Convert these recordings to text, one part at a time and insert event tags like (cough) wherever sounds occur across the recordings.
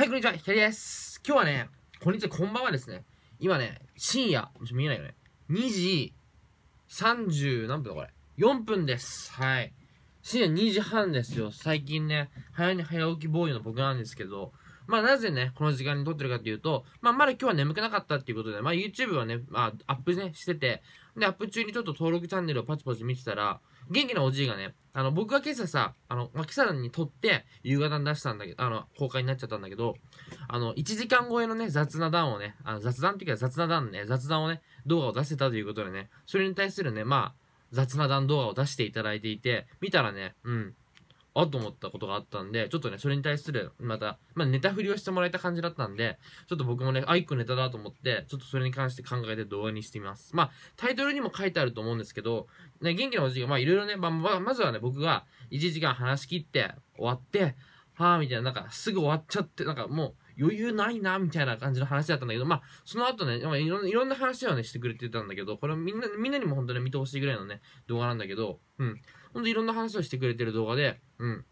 はい、こんにちは、ひかりです。今日はね、こんにちは、こんばんはですね。今ね、深夜、ちょ見えないよね。2時30何分だこれ。4分です。はい。深夜2時半ですよ。最近ね、早寝早起きボーイの僕なんですけど、まあなぜね、この時間に撮ってるかというと、まあまだ今日は眠くなかったっていうことで、まあ YouTube はね、まあアップね、してて、で、アップ中にちょっと登録チャンネルをパチパチ見てたら、元気なおじいがね、あの、僕が今朝さ、あの、まあ、今朝に撮って、夕方に出したんだけど、あの、公開になっちゃったんだけど、あの、1時間超えのね、雑な段をね、あの雑談っていうか雑な段ね、雑談をね、動画を出せたということでね、それに対するね、まあ、雑な段動画を出していただいていて、見たらね、うん、あっと思ったことがあったんで、ちょっとね、それに対する、また、まあ、ネタ振りをしてもらえた感じだったんで、ちょっと僕もね、あ、一個ネタだと思って、ちょっとそれに関して考えて動画にしてみます。まあ、タイトルにも書いてあると思うんですけど、ね、元気なおじいが、まあ、いろいろね、まあ、まずはね、僕が1時間話し切って終わって、はぁ、みたいな、なんか、すぐ終わっちゃって、なんかもう、余裕ないな、みたいな感じの話だったんだけど、まあ、その後ね、まあ、いろいろんな話をね、してくれてたんだけど、これみんな、みんなにも本当に見てほしいぐらいのね、動画なんだけど、うん。ほんといろんな話をしてくれてる動画で、うん。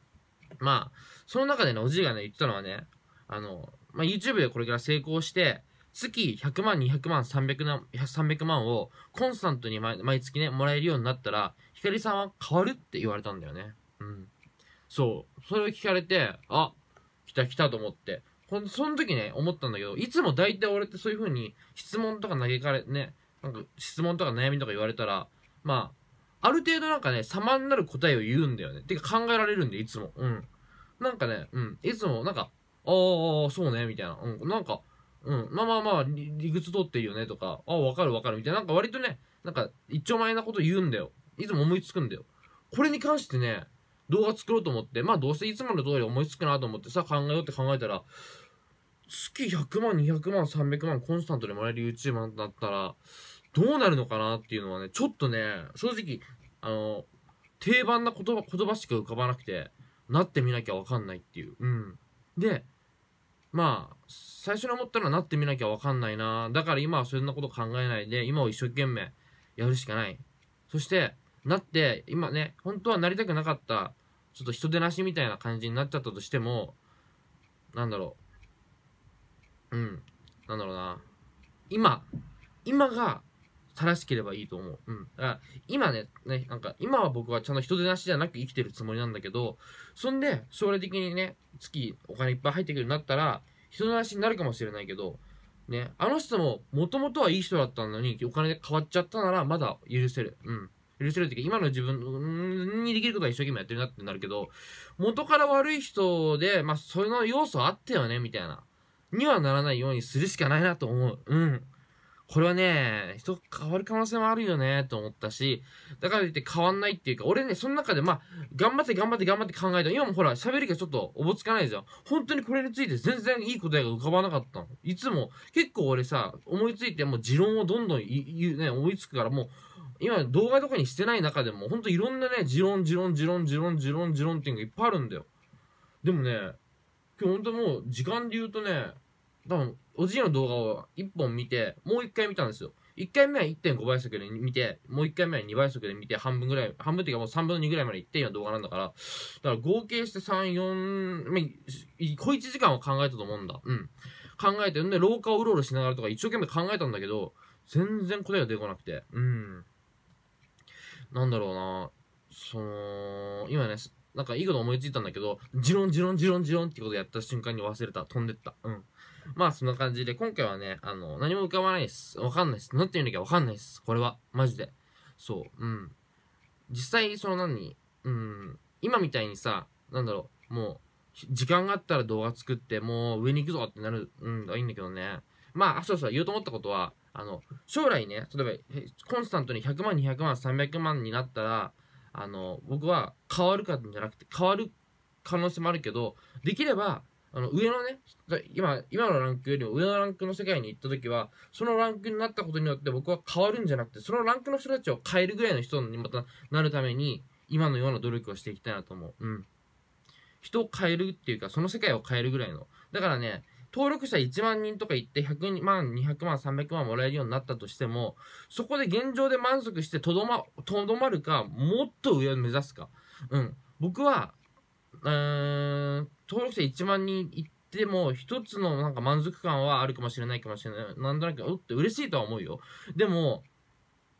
まあ、その中でね、おじいがね、言ってたのはね、あの、まあ、YouTube でこれから成功して、月100万、200万、300万、300万をコンスタントに毎月ね、もらえるようになったら、ひかりさんは変わるって言われたんだよね。うん。そう。それを聞かれて、あ、来た来たと思って。ほんその時ね、思ったんだけど、いつも大体俺ってそういう風に質問とか投げかれ、ね、なんか質問とか悩みとか言われたら、まあ、ある程度なんかね、様になる答えを言うんだよね。てか考えられるんで、いつも。うん。なんかね、うん。いつも、なんか、ああ、そうね、みたいな。うん。なんか、うん。まあまあまあ、理屈通っていいよね、とか、ああ、わかるわかる、みたいな。なんか割とね、なんか、一丁前なこと言うんだよ。いつも思いつくんだよ。これに関してね、動画作ろうと思って、まあどうせいつもの通り思いつくなと思ってさ、考えようって考えたら、月100万、200万、300万コンスタントでもらえる YouTuber だったら、どうなるのかなっていうのはね、ちょっとね、正直、あの、定番な言葉、言葉しか浮かばなくて、なってみなきゃわかんないっていう。うん。で、まあ、最初に思ったのはなってみなきゃわかんないな。だから今はそんなこと考えないで、今を一生懸命やるしかない。そして、なって、今ね、本当はなりたくなかった、ちょっと人出なしみたいな感じになっちゃったとしても、なんだろう。うん。なんだろうな。今、今が正しければいいと思う。うん。だから今ね、ね、なんか今は僕はちゃんと人手なしじゃなく生きてるつもりなんだけど、そんで将来的にね、月お金いっぱい入ってくるようになったら、人手なしになるかもしれないけど、ね、あの人ももともとはいい人だったのにお金で変わっちゃったならまだ許せる。うん。許せるっていうか、今の自分にできることは一生懸命やってるなってなるけど、元から悪い人で、まあ、その要素あったよね、みたいな。にはならないようにするしかないなと思う。うん。これはね、人変わる可能性もあるよね、と思ったし、だから言って変わんないっていうか、俺ね、その中でまあ、頑張って頑張って頑張って考えた。今もほら、喋りがちょっとおぼつかないじゃん。本当にこれについて全然いい答えが浮かばなかったの。いつも、結構俺さ、思いついてもう持論をどんどん言うね、思いつくからもう、今動画とかにしてない中でも、本当いろんなね、持論、持論、持論、持論、持論、持論っていうのがいっぱいあるんだよ。でもね、今日本当もう時間で言うとね、多分、おじいの動画を1本見て、もう1回見たんですよ。1回目は1.5倍速で見て、もう1回目は2倍速で見て、半分ぐらい、半分っていうかもう3分の2ぐらいまでいって動画なんだから、だから合計して3、4、小1時間は考えたと思うんだ。うん。考えてるんで、廊下をうろうろしながらとか一生懸命考えたんだけど、全然答えが出てこなくて。うん。なんだろうなその、今ね、なんかいいこと思いついたんだけど、ろんじろんじろんってことやった瞬間に忘れた。飛んでった。うん。まあそんな感じで、今回はね、あの、何も浮かばないです。わかんないです。なって言うんだっけわかんないです。これは。マジで。そう。うん。実際、その何うん。今みたいにさ、なんだろう。もう、時間があったら動画作って、もう上に行くぞってなる、うん、いいんだけどね。まあ、あ、そうそう、言うと思ったことは、あの、将来ね、例えば、コンスタントに100万、200万、300万になったら、あの、僕は変わるかじゃなくて、変わる可能性もあるけど、できれば、あの、上のね、今、今のランクよりも上のランクの世界に行った時は、そのランクになったことによって僕は変わるんじゃなくて、そのランクの人たちを変えるぐらいの人にまたなるために、今のような努力をしていきたいなと思う。うん。人を変えるっていうか、その世界を変えるぐらいの。だからね、登録者1万人とか行って100万、200万、300万もらえるようになったとしても、そこで現状で満足してとどま、とどまるか、もっと上を目指すか。うん。僕は、うーん、登録者1万人いっても、一つのなんか満足感はあるかもしれないかもしれない。なんとなく、おって嬉しいとは思うよ。でも、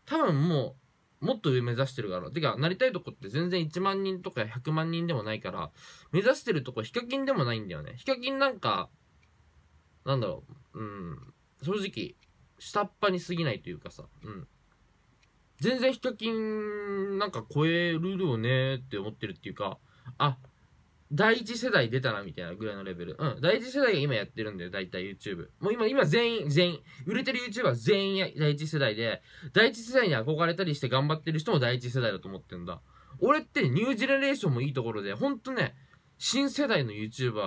多分もう、もっと上目指してるから。てか、なりたいとこって全然1万人とか100万人でもないから、目指してるとこヒカキンでもないんだよね。ヒカキンなんか、なんだろう、うん、正直、下っ端に過ぎないというかさ、うん。全然ヒカキンなんか超えるよねって思ってるっていうか、あ、第一世代出たなみたいなぐらいのレベル。うん。第一世代が今やってるんだよ、大体 YouTube。もう今、今全員、全員。売れてる YouTuber 全員第一世代で、第一世代に憧れたりして頑張ってる人も第一世代だと思ってんだ。俺ってニュージェネレーションもいいところで、ほんとね、新世代の YouTuber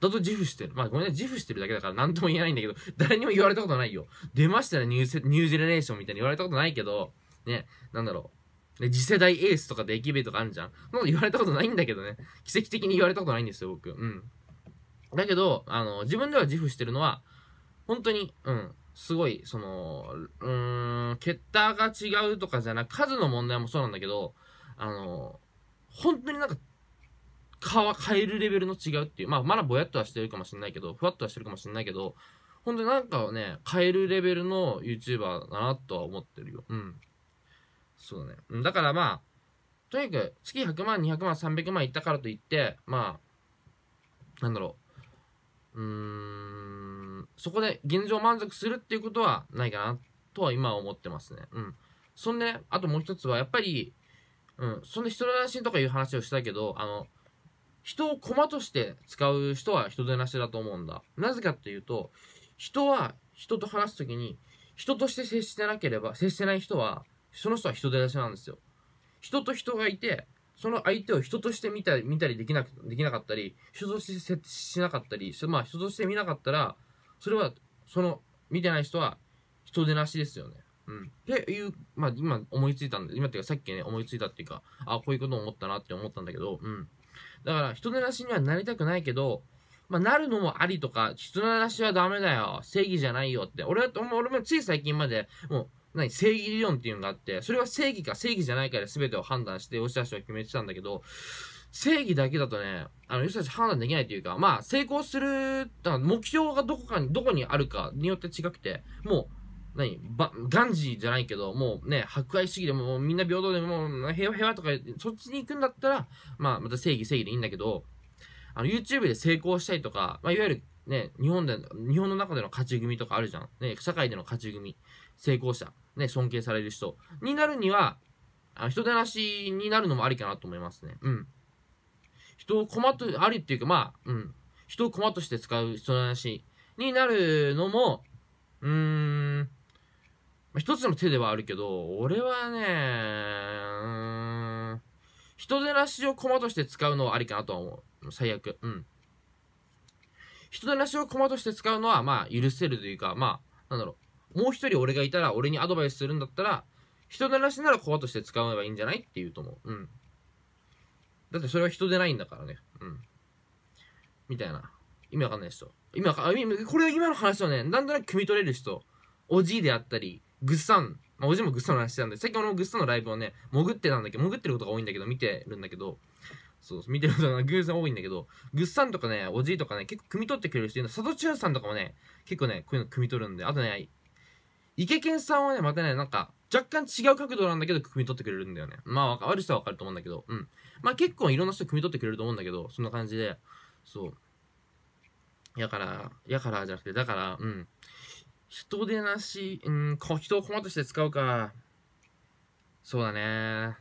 だと自負してる。まあごめんね、自負してるだけだから何とも言えないんだけど、誰にも言われたことないよ。出ましたね、ニュージェネレーションみたいに言われたことないけど、ね、なんだろう。で、次世代エースとかで駅弁とかあるじゃん。もう言われたことないんだけどね。奇跡的に言われたことないんですよ、僕。うん。だけど、あの、自分では自負してるのは、本当に、うん、すごい、その、うーん、ーが違うとかじゃなく、数の問題もそうなんだけど、あの、本当になんか、は変えるレベルの違うっていう、まあ、まだぼやっとはしてるかもしんないけど、ふわっとはしてるかもしんないけど、本当になんかをね、変えるレベルの YouTuber だなとは思ってるよ。うん。そうだね。だからまあ、とにかく月100万、200万、300万いったからといって、まあ、なんだろう。うーん、そこで現状満足するっていうことはないかなとは今は思ってますね。うん。そんで、あともう一つは、やっぱり、うん、そんで人出なしとかいう話をしたけど、あの、人を駒として使う人は人出なしだと思うんだ。なぜかっていうと、人は人と話すときに、人として接してなければ、接してない人は、その人は人出しなんですよ。人と人がいて、その相手を人として見たり見たりできなできなかったり、人として設置しなかったり、まあ、人として見なかったら、それは、その、見てない人は人出なしですよね。うん。っていう、まあ、今思いついたんで、今っていうかさっきね、思いついたっていうか、あ、こういうこと思ったなって思ったんだけど、うん。だから、人出なしにはなりたくないけど、まあ、なるのもありとか、人出なしはダメだよ。正義じゃないよって。俺は、俺もつい最近まで、もう、何、正義理論っていうのがあって、それは正義か正義じゃないかで全てを判断して、吉田氏は決めてたんだけど、正義だけだとね、あの、吉田氏判断できないというか、まあ、成功する、目標がどこかに、どこにあるかによって違くて、もう、何ば、ガンジーじゃないけど、もうね、迫害主義でも、みんな平等でも、平和平和とか、そっちに行くんだったら、まあ、また正義正義でいいんだけど、あの、YouTube で成功したりとか、まあ、いわゆるね、日本で、日本の中での勝ち組とかあるじゃん。ね、社会での勝ち組。成功者、ね、尊敬される人になるには、あ人手なしになるのもありかなと思いますね。うん。人をっと、ありっていうか、まあ、うん。人を駒として使う人手なしになるのも、うーん、まあ、一つの手ではあるけど、俺はね、うん、人手なしを駒として使うのはありかなとは思う。最悪。うん。人手なしを駒として使うのは、まあ、許せるというか、まあ、なんだろう。もう一人俺がいたら、俺にアドバイスするんだったら、人ならしならコアとして使えばいいんじゃないって言うと思う。うん。だってそれは人でないんだからね。うん。みたいな。意味わかんない人。今、これ今の話はね、なんとなく汲み取れる人。おじいであったり、ぐっさん。まあ、おじいもぐっさんの話しんで、最近俺もぐっさんのライブをね、潜ってたんだけど、潜ってることが多いんだけど、見てるんだけど、そう、見てることが偶然多いんだけど、ぐっさんとかね、おじいとかね、結構汲み取ってくれる人いるの。佐藤中さんとかもね、結構ね、こういうの汲み取るんで、あとね、イケケンさんはね、またね、なんか、若干違う角度なんだけど、組み取ってくれるんだよね。まあ、る人はわかると思うんだけど、うん。まあ結構いろんな人組み取ってくれると思うんだけど、そんな感じで、そう。やから、やからじゃなくて、だから、うん。人でなし、うん、人を駒として使うか。そうだね。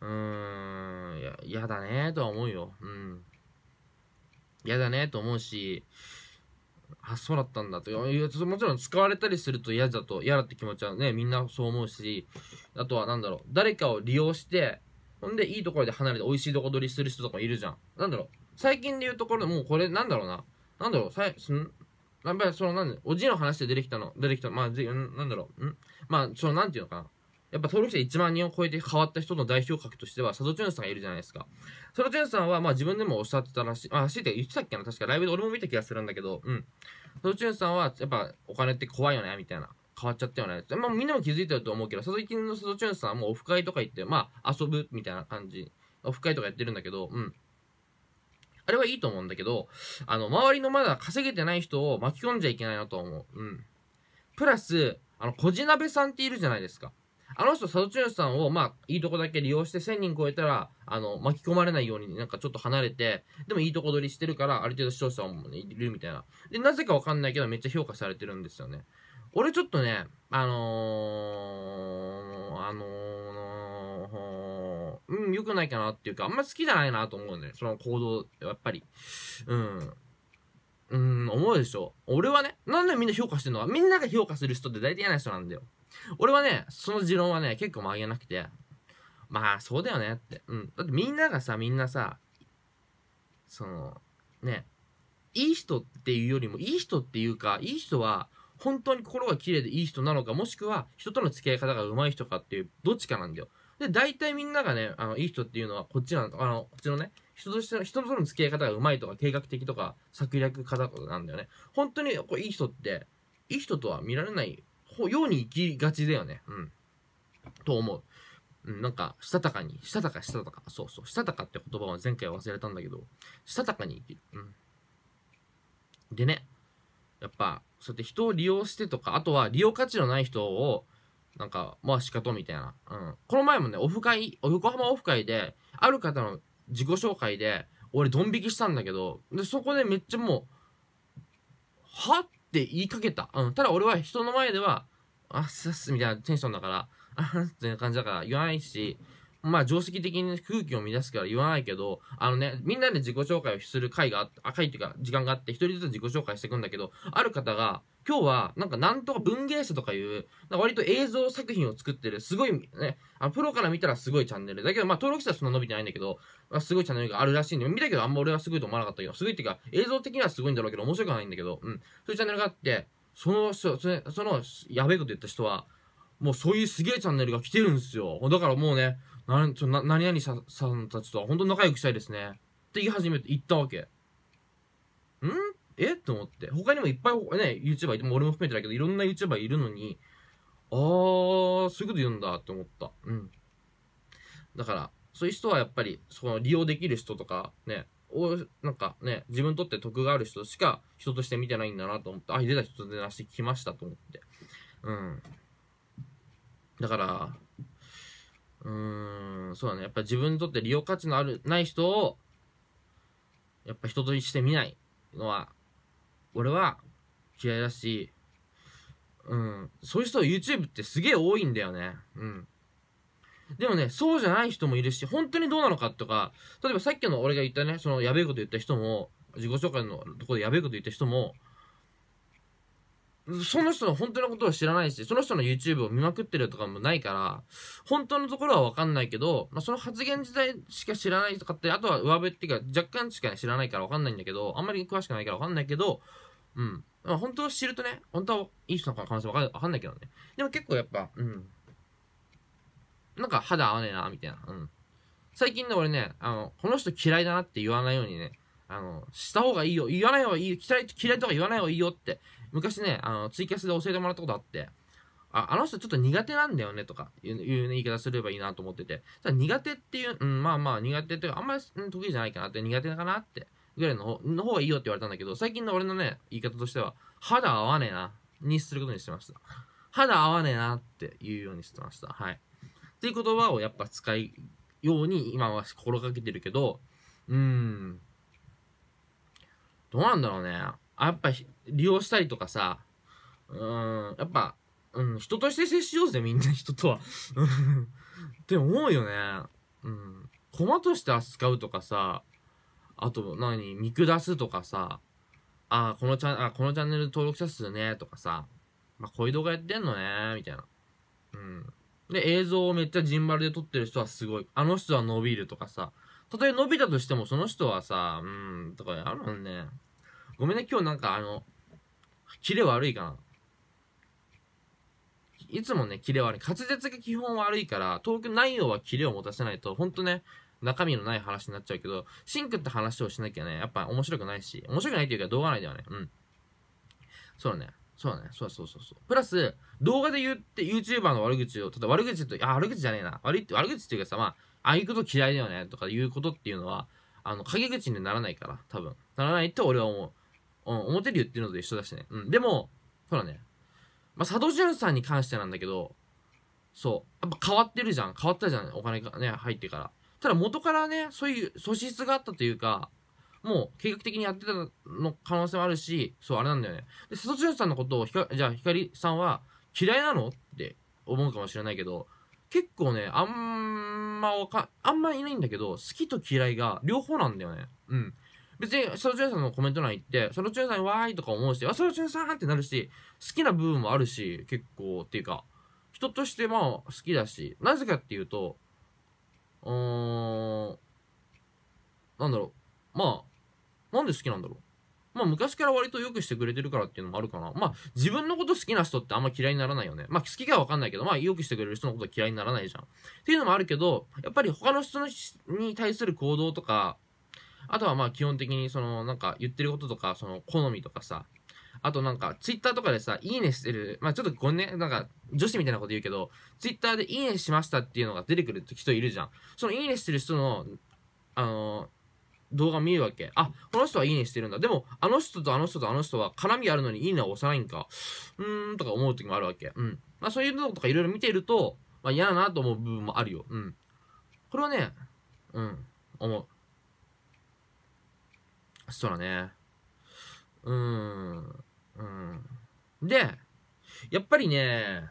うーん、や、やだねとは思うよ。うん。やだねと思うし、あそうだったんだといやもちろん使われたりすると嫌だと嫌だって気持ちはねみんなそう思うしあとは何だろう誰かを利用してほんでいいところで離れて美味しいとこ取りする人とかいるじゃんなんだろう最近で言うところでもうこれなんだろうななんだろうさそのやっぱりそのなんおじの話で出てきたの出てきたまあなんだろううんまあそのなんていうのかなやっぱ登録者1万人を超えて変わった人の代表格としては、佐渡淳さんがいるじゃないですか。佐渡淳さんは、まあ自分でもおっしゃってたらしい、あ、しいて言ってたっけな確かライブで俺も見た気がするんだけど、うん。佐渡淳さんは、やっぱお金って怖いよねみたいな。変わっちゃったよね。まあみんなも気づいてると思うけど、佐々木の佐渡淳さんもオフ会とか行って、まあ遊ぶみたいな感じ。オフ会とかやってるんだけど、うん。あれはいいと思うんだけど、あの、周りのまだ稼げてない人を巻き込んじゃいけないなと思う。うん。プラス、あの、小じなさんっているじゃないですか。あの人、佐渡剛さんを、まあ、いいとこだけ利用して1000人超えたら、あの、巻き込まれないようになんかちょっと離れて、でもいいとこ取りしてるから、ある程度視聴者もいるみたいな。で、なぜかわかんないけど、めっちゃ評価されてるんですよね。俺ちょっとね、あのー、あのー、うん、良くないかなっていうか、あんま好きじゃないなと思うんね。その行動、やっぱり。うん。うん、思うでしょ俺はね、なんでみんな評価してんのはみんなが評価する人って大体嫌な人なんだよ。俺はね、その持論はね、結構曲げなくて、まあ、そうだよねって。うん。だってみんながさ、みんなさ、その、ね、いい人っていうよりも、いい人っていうか、いい人は、本当に心が綺麗でいい人なのか、もしくは、人との付き合い方が上手い人かっていう、どっちかなんだよ。で、大体みんながね、あの、いい人っていうのは、こっちなの、あの、こっちのね、人としての、人との付き合い方がうまいとか、計画的とか、策略家だとなんだよね。本当に、こう、いい人って、いい人とは見られないように生きがちだよね。うん。と思う。うん、なんか、したたかに、したたか、したたか、そうそう、したたかって言葉は前回忘れたんだけど、したたかに生きる。うん。でね、やっぱ、そうやって人を利用してとか、あとは利用価値のない人を、なんか、まあ、しかとみたいな。うん。この前もね、オフ会、横浜オフ会で、ある方の自己紹介で、俺ドン引きしたんだけど、で、そこでめっちゃもう、はって言いかけた。うん、ただ俺は人の前では、あっすっすみたいなテンションだから、あっすって感じだから言わないし、まあ常識的に空気を乱すから言わないけど、あのね、みんなで自己紹介をする会があって、っていうか時間があって、一人ずつ自己紹介していくんだけど、ある方が、今日はなんかなんとか文芸者とかいう、割と映像作品を作ってる、すごいね、あプロから見たらすごいチャンネル。だけどまあ登録者はそんな伸びてないんだけど、まあ、すごいチャンネルがあるらしいんで、見たけどあんま俺はすごいと思わなかったけど、すごいっていうか映像的にはすごいんだろうけど、面白くはないんだけど、うん。そういうチャンネルがあって、その、そその、やべえこと言った人は、もうそういうすげえチャンネルが来てるんですよ。だからもうね、何々ささんたちとは本当仲良くしたいですね。って言い始めて行ったわけ。んえと思って。他にもいっぱいね、YouTuber いて、も俺も含めてだけど、いろんな YouTuber いるのに、あー、そういうこと言うんだって思った。うん。だから、そういう人はやっぱり、その利用できる人とか、ね、なんかね、自分にとって得がある人しか人として見てないんだなと思って、あ、出た人出なしてきましたと思って。うん。だから、うーん、そうだね。やっぱ自分にとって利用価値のある、ない人を、やっぱ人として見ないのは、俺は嫌いだし、うん、そういう人 YouTube ってすげえ多いんだよね。うん。でもね、そうじゃない人もいるし、本当にどうなのかとか、例えばさっきの俺が言ったね、そのやべえこと言った人も、自己紹介のとこでやべえこと言った人も、その人の本当のことを知らないし、その人の YouTube を見まくってるとかもないから、本当のところはわかんないけど、まあ、その発言自体しか知らないとかって、あとは上辺っていうか、若干しか知らないからわかんないんだけど、あんまり詳しくないからわかんないけど、うん。まあ、本当知るとね、本当はいい人の可能性わかんないけどね。でも結構やっぱ、うん。なんか肌合わねえな、みたいな。うん。最近の俺ね、あの、この人嫌いだなって言わないようにね、あの、した方がいいよ、言わない方がいいよ、嫌い、嫌いとか言わない方がいいよって昔ね、あの、ツイキャスで教えてもらったことあって、あ、あの人ちょっと苦手なんだよねとかいういう言い方すればいいなと思ってて、苦手っていう、うん、まあまあ苦手っていうか、あんまり、得意じゃないかなって、苦手かなってぐらいの方の方がいいよって言われたんだけど、最近の俺のね、言い方としては、肌合わねえな、にすることにしてました。肌合わねえなっていうようにしてました。はい。っていう言葉をやっぱ使いように今は心がけてるけど、うーん。どうなんだろうね。やっぱ利用したりとかさ、うん、やっぱ、うん、人として接しようぜ、みんな人とは。(laughs) って思うよね。うん。駒として扱うとかさ、あと何、見下すとかさ、あ、このチャン、あ、このチャンネル登録者数ね、とかさ、まあ、こういう動画やってんのね、みたいな。うん。で、映像をめっちゃジンバルで撮ってる人はすごい。あの人は伸びるとかさ。たとえ伸びたとしても、その人はさ、うん、とかあるもんね。ごめんね、今日なんかあの、キレ悪いかな。いつもね、キレ悪い。滑舌が基本悪いから、トーク内容はキレを持たせないと、ほんとね、中身のない話になっちゃうけど、シンクって話をしなきゃね、やっぱ面白くないし、面白くないっていうか動画内ではね、うん。そうね。そうね。そうそうそうそう。プラス、動画で言って YouTuber の悪口を、ただ悪口と、あ、悪口じゃねえな。悪いって、悪口っていうかさ、まあ、ああいうこと嫌いだよね、とかいうことっていうのは、あの、陰口にならないから、多分。ならないって俺は思う。うん、表で言ってるのと一緒だしね。うん、でも、ほらね、まあ、佐渡潤さんに関してなんだけど、そう、やっぱ変わってるじゃん。変わったじゃん、お金がね、入ってから。ただ元からね、そういう素質があったというか、もう計画的にやってたの可能性もあるし、そう、あれなんだよね。で、佐藤潤さんのことをひか、じゃあ、ひかりさんは嫌いなのって思うかもしれないけど、結構ね、あんまわか、あんまいないんだけど、好きと嫌いが両方なんだよね。うん。別に、そロチュさんのコメント欄行って、そロチュさんわーいとか思うし、あ、ソロチュさんってなるし、好きな部分もあるし、結構、っていうか、人としてまあ好きだし、なぜかっていうと、うーん、なんだろう、まあ、なんで好きなんだろう。まあ昔から割と良くしてくれてるからっていうのもあるかな。まあ自分のこと好きな人ってあんま嫌いにならないよね。まあ好きかわかんないけど、まあ良くしてくれる人のこと嫌いにならないじゃん。っていうのもあるけど、やっぱり他の人に対する行動とか、あとはまあ基本的にそのなんか言ってることとか、その好みとかさ、あとなんか、ツイッターとかでさ、いいねしてる、まあちょっとごめんね、なんか、女子みたいなこと言うけど、ツイッターでいいねしましたっていうのが出てくる人いるじゃん。そのいいねしてる人の、あの動画見るわけ。あ、この人はいいねしてるんだ。でも、あの人とあの人とあの人は絡みあるのにいいねは押さないんか。うーん、とか思う時もあるわけ。うん。まあそういうのとかいろいろ見ていると、まあ嫌だなと思う部分もあるよ。うん。これはね、うん、思う。そうだね。うん。うん。で、やっぱりね、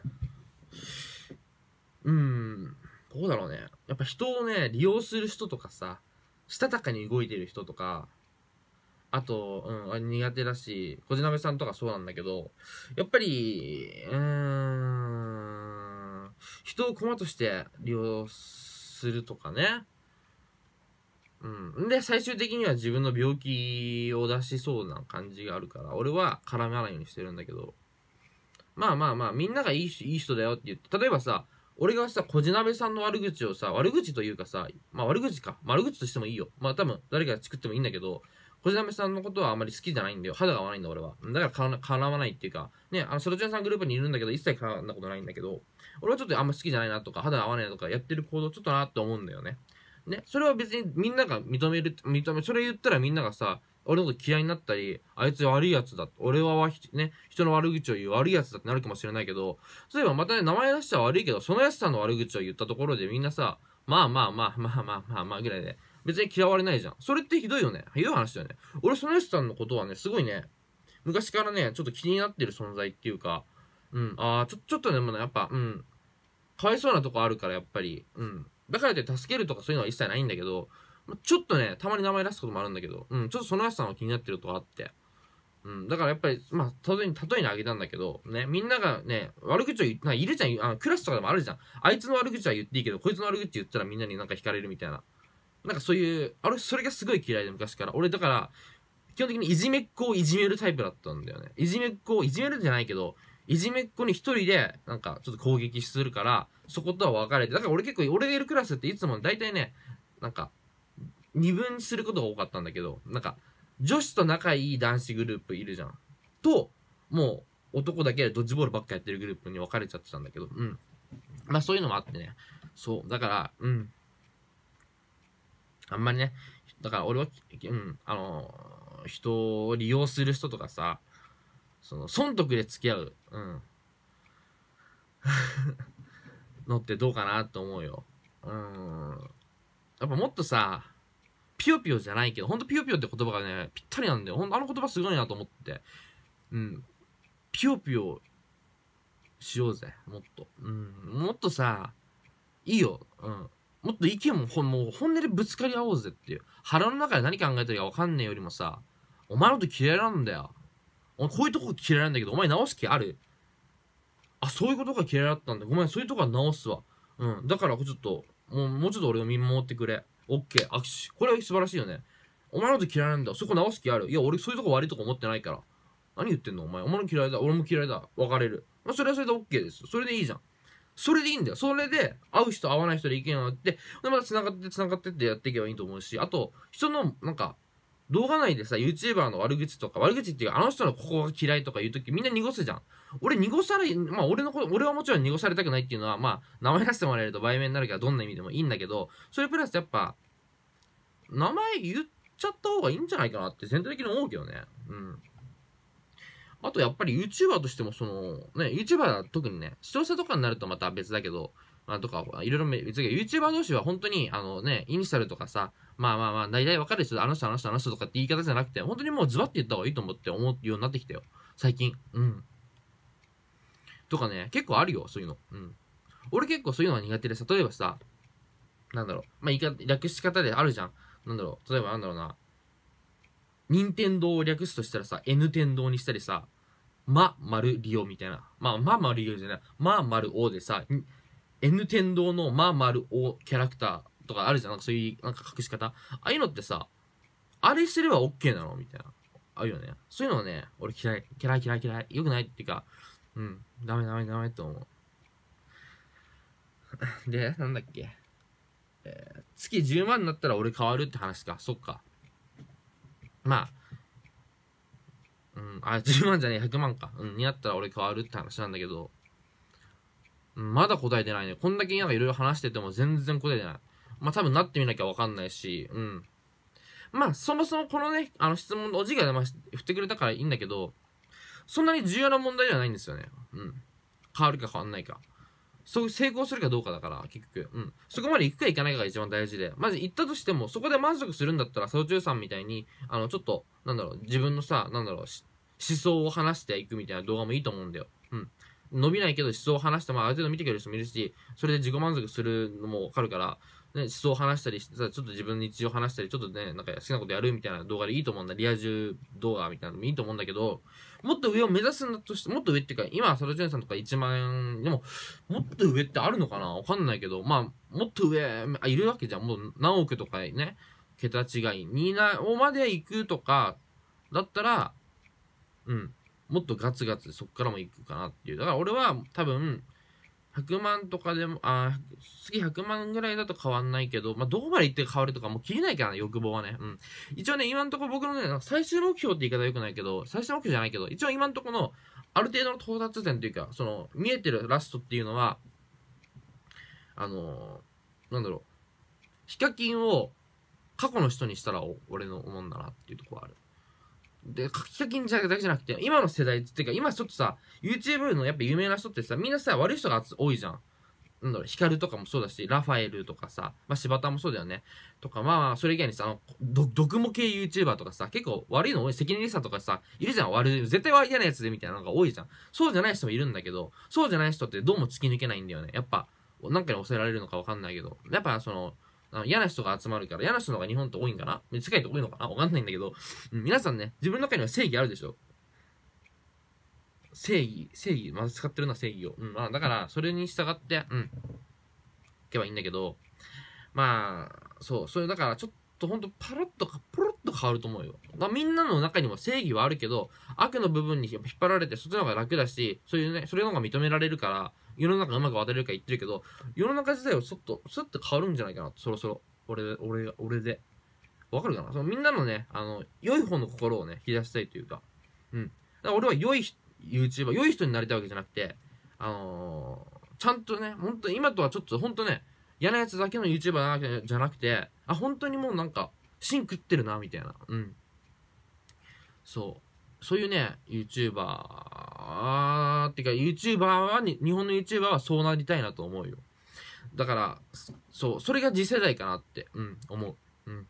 うん、どうだろうね。やっぱ人をね、利用する人とかさ、したたかに動いてる人とか、あと、うん、あ苦手だし、小島さんとかそうなんだけど、やっぱり、うーん、人を駒として利用するとかね。うん。で、最終的には自分の病気を出しそうな感じがあるから、俺は絡まないようにしてるんだけど、まあまあまあ、みんながいいいい人だよって言って、例えばさ、俺がさ、小じなさんの悪口をさ、悪口というかさ、まあ悪口か。悪口としてもいいよ。まあ多分、誰かが作ってもいいんだけど、小じなさんのことはあんまり好きじゃないんだよ。肌が合わないんだ俺は。だから絡まないっていうか、ね、あの、ソロちゃんさんグループにいるんだけど、一切絡んだことないんだけど、俺はちょっとあんま好きじゃないなとか、肌が合わないなとか、やってる行動ちょっとなって思うんだよね。ね、それは別にみんなが認める、認め、それ言ったらみんながさ、俺のこと嫌いになったり、あいつ悪いやつだ、俺はね、人の悪口を言う悪いやつだってなるかもしれないけど、そういえばまたね、名前出したら悪いけど、そのやつさんの悪口を言ったところでみんなさ、まあまあまあまあまあまあまあぐらいで、別に嫌われないじゃん。それってひどいよね。ひどい話だよね。俺、そのやつさんのことはね、すごいね、昔からね、ちょっと気になってる存在っていうか、うん、ああ、ちょ、ちょっとでもね、やっぱ、うん、かわいそうなとこあるから、やっぱり、うん、だからって助けるとかそういうのは一切ないんだけど、ちょっとね、たまに名前出すこともあるんだけど、うん、ちょっとその安さんは気になってるとあって。うん、だからやっぱり、まあ、例えに、例えにあげたんだけど、ね、みんながね、悪口を言って、いるじゃん、あのクラスとかでもあるじゃん。あいつの悪口は言っていいけど、こいつの悪口言ったらみんなになんか惹かれるみたいな。なんかそういう、あれ、それがすごい嫌いで昔から。俺だから、基本的にいじめっ子をいじめるタイプだったんだよね。いじめっ子をいじめるじゃないけど、いじめっ子に一人で、なんか、ちょっと攻撃するから、そことは分かれて、だから俺結構、俺がいるクラスっていつも大体ね、なんか、二分することが多かったんだけど、なんか、女子と仲いい男子グループいるじゃん。と、もう、男だけでドッジボールばっかやってるグループに分かれちゃってたんだけど、うん。まあそういうのもあってね。そう。だから、うん。あんまりね、だから俺は、うん、あのー、人を利用する人とかさ、その損得で付き合う、うん、(laughs) のってどうかなと思うよ。うん。やっぱもっとさ、ピヨピヨじゃないけど、ほんとピヨピヨって言葉がね、ぴったりなんだよ。ほんとあの言葉すごいなと思って。うん。ピヨピヨしようぜ、もっと。うん。もっとさ、いいよ。うん。もっと意見もほもう本音でぶつかり合おうぜっていう。腹の中で何考えてるか分かんねえよりもさ、お前のこと嫌いなんだよ。こういうとこ嫌いなんだけど、お前直す気あるあ、そういうことが嫌いだったんだ。ごめん、そういうとこは直すわ。うん。だから、ちょっと、もう、もうちょっと俺を見守ってくれ。オッケー。握手。これは素晴らしいよね。お前のこと嫌いなんだ。そこ直す気ある。いや、俺そういうとこ悪いとこ思ってないから。何言ってんのお前。お前の嫌いだ。俺も嫌いだ。別れる。まあ、それはそれでオッケーです。それでいいじゃん。それでいいんだよ。それで、会う人、会わない人で意見をあって、で、また繋がって、繋がってってやっていけばいいと思うし、あと、人の、なんか、動画内でさ、YouTuber の悪口とか、悪口っていうか、あの人のここが嫌いとか言うときみんな濁すじゃん。俺濁され、まあ俺のこと、俺はもちろん濁されたくないっていうのは、まあ名前出してもらえると売名になるからどんな意味でもいいんだけど、それプラスやっぱ、名前言っちゃった方がいいんじゃないかなって全体的に思うけどね。うん。あとやっぱり YouTuber としてもその、ね、YouTuber 特にね、視聴者とかになるとまた別だけど、まあ、とか、いろいろ別だけど、YouTuber 同士は本当に、あのね、イニシャルとかさ、まあまあまあ、大体わかる人、あの人、あの人、あの人とかって言い方じゃなくて、本当にもうズバッて言った方がいいと思って思うようになってきたよ。最近。うん。とかね、結構あるよ、そういうの。うん。俺結構そういうのが苦手でさ、例えばさ、なんだろう、まあ、言い方、略し方であるじゃん。なんだろう、例えばなんだろうな、任天堂を略すとしたらさ、N 天堂にしたりさ、ま、まる、りおみたいな。まあ、ま、まる、りおじゃない。ま、まる、おでさ、N 天堂のま、まる、おキャラクター、とかあるじゃん。なんかそういう、なんか隠し方。ああいうのってさ、あれすれば OK なのみたいな。あるよね。そういうのはね、俺嫌い、嫌い、嫌い、嫌い。よくないっていうか、うん、ダメダメダメと思う。(laughs) で、なんだっけ。えー、月10万になったら俺変わるって話か。そっか。まあ、うん、あ、10 (laughs) 万じゃねえ、100万か。うん、になったら俺変わるって話なんだけど、まだ答えてないね。こんだけなんかいろいろ話してても全然答えてない。まあ、多分なってみなきゃわかんないし、うん。まあ、そもそもこのね、あの質問のおじが、まあ、振ってくれたからいいんだけど、そんなに重要な問題ではないんですよね。うん。変わるか変わんないか。そう、成功するかどうかだから、結局。うん。そこまで行くか行かないかが一番大事で。まず行ったとしても、そこで満足するんだったら、総中さんみたいに、あの、ちょっと、なんだろう、自分のさ、なんだろう、思想を話していくみたいな動画もいいと思うんだよ。うん。伸びないけど思想を話して、も、あ、ある程度見てくれる人もいるし、それで自己満足するのもわかるから、ね、思想を話したりしてさ、ちょっと自分の日常を話したり、ちょっとね、なんか好きなことやるみたいな動画でいいと思うんだ。リア充動画みたいなのもいいと思うんだけど、もっと上を目指すんだとして、もっと上っていうか、今、サドジュンさんとか1万円、でも、もっと上ってあるのかなわかんないけど、まあ、もっと上、あ、いるわけじゃん。もう何億とかね、桁違い、にな、をまで行くとか、だったら、うん、もっとガツガツそっからも行くかなっていう。だから俺は多分、100万とかでも、あ次100万ぐらいだと変わんないけど、まあ、どこまで行って変わるとかもう切れないからね、欲望はね。うん。一応ね、今んとこ僕のね、最終目標って言い方良くないけど、最終目標じゃないけど、一応今んとこの、ある程度の到達点というか、その、見えてるラストっていうのは、あのー、なんだろう、ヒカキンを過去の人にしたら俺の思うんだなっていうところはある。で、書き書きだけじゃなくて、今の世代っていうか、今ちょっとさ、YouTube のやっぱ有名な人ってさ、みんなさ、悪い人が多いじゃん。なんだろう、ヒカルとかもそうだし、ラファエルとかさ、まあ、柴田もそうだよね。とか、まあ、それ以外にさ、あの、毒も系 YouTuber とかさ、結構悪いの多い、責任者とかさ、いるじゃん、悪い、絶対は嫌なやつでみたいなのが多いじゃん。そうじゃない人もいるんだけど、そうじゃない人ってどうも突き抜けないんだよね。やっぱ、なんかに抑えられるのかわかんないけど、やっぱその、あの嫌な人が集まるから、嫌な人の方が日本って多いんかな世界って多いのかなわかんないんだけど、うん、皆さんね、自分の中には正義あるでしょ正義、正義、まず使ってるな、正義を。うん、まあ、だから、それに従って、うん、いけばいいんだけど、まあ、そう、それだから、ちょっとほんとパラッとか、ポロッと変わると思うよ。だみんなの中にも正義はあるけど、悪の部分に引っ張られて、そっちの方が楽だし、そういうね、それの方が認められるから、世の中うまく渡れるか言ってるけど、世の中自体をちょっと、ちょっと変わるんじゃないかな、そろそろ。俺、俺、俺で。わかるかなそのみんなのね、あの、良い方の心をね、引き出したいというか。うん。だから俺は良い YouTuber、良い人になりたいわけじゃなくて、あのー、ちゃんとね、本当今とはちょっと本当ね、嫌なやつだけの YouTuber じゃなくて、あ、本当にもうなんか、芯食ってるな、みたいな。うん。そう。そういうね、YouTuber ってか YouTuber は日本の YouTuber はそうなりたいなと思うよ。だから、そう、それが次世代かなって、うん、思う。うん。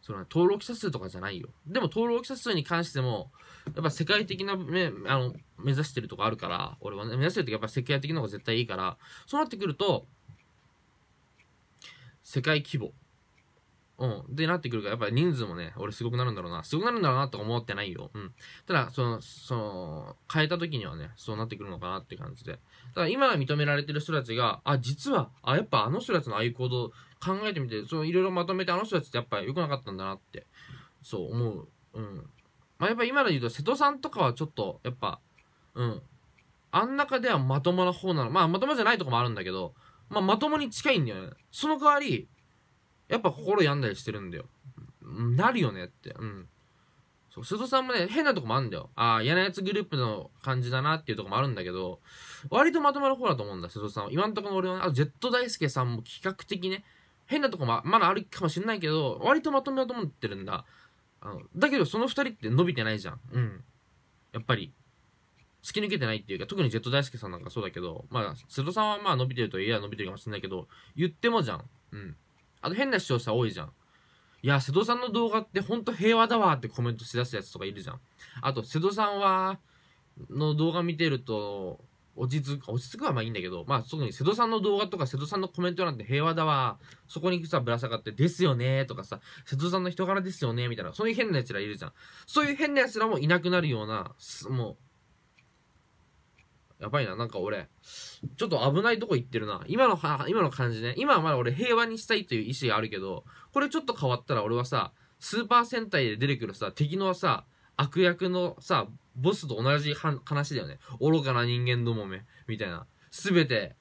その、ね、登録者数とかじゃないよ。でも登録者数に関しても、やっぱ世界的な目、あの、目指してるとこあるから、俺はね、目指してるときやっぱ世界的な方が絶対いいから、そうなってくると、世界規模うん。で、なってくるから、やっぱり人数もね、俺すごくなるんだろうな。すごくなるんだろうなとか思ってないよ。うん。ただ、その、その、変えた時にはね、そうなってくるのかなって感じで。ただ、今認められてる人たちが、あ、実は、あ、やっぱあの人たちのああいう行動考えてみて、そのいろいろまとめて、あの人たちってやっぱ良くなかったんだなって、そう思う。うん。まあ、やっぱ今で言うと、瀬戸さんとかはちょっと、やっぱ、うん。あん中ではまともな方なの。まあ、まともじゃないとこもあるんだけど、まあ、まともに近いんだよね。その代わり、やっぱ心病んだりしてるんだよ。なるよねって。うん。そう、須藤さんもね、変なとこもあるんだよ。ああ、嫌なやつグループの感じだなっていうとこもあるんだけど、割とまとまる方だと思うんだ、瀬戸さんは。今んところ俺は、ね、あとジェット大輔さんも比較的ね、変なとこもまだあるかもしんないけど、割とまとめようと思ってるんだ。あのだけど、その2人って伸びてないじゃん。うん。やっぱり。突き抜けてないっていうか、特にジェット大輔さんなんかそうだけど、まあ、瀬戸さんはまあ伸びてるといえば伸びてるかもしんないけど、言ってもじゃん。うん。あと変な視聴者多いじゃん。いや、瀬戸さんの動画ってほんと平和だわってコメントしだすやつとかいるじゃん。あと、瀬戸さんは、の動画見てると、落ち着く、落ち着くはまあいいんだけど、まあ特に瀬戸さんの動画とか瀬戸さんのコメントなんて平和だわ。そこにさ、ぶら下がって、ですよねとかさ、瀬戸さんの人柄ですよねみたいな、そういう変な奴らいるじゃん。そういう変な奴らもいなくなるような、もう、やばいな、なんか俺、ちょっと危ないとこ行ってるな。今の、今の感じね。今はまだ俺平和にしたいという意思があるけど、これちょっと変わったら俺はさ、スーパー戦隊で出てくるさ、敵のさ、悪役のさ、ボスと同じ話だよね。愚かな人間どもめ、みたいな。すべて、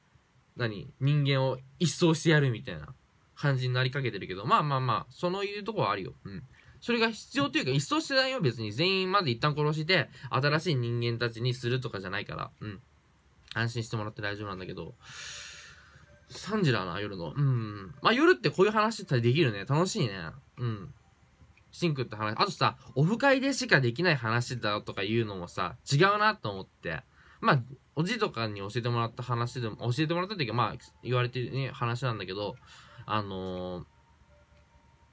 何人間を一掃してやるみたいな感じになりかけてるけど、まあまあまあ、そのいうとこはあるよ。うん。それが必要というか、一掃してないよ、別に。全員まず一旦殺して、新しい人間たちにするとかじゃないから。うん。安心してもらって大丈夫なんだけど、3時だな、夜の。うん。まあ、夜ってこういう話ってできるね。楽しいね。うん。シンクって話。あとさ、オフ会でしかできない話だとか言うのもさ、違うなと思って。まあ、おじいとかに教えてもらった話でも、教えてもらった時は、まあ、言われてる、ね、話なんだけど、あのー、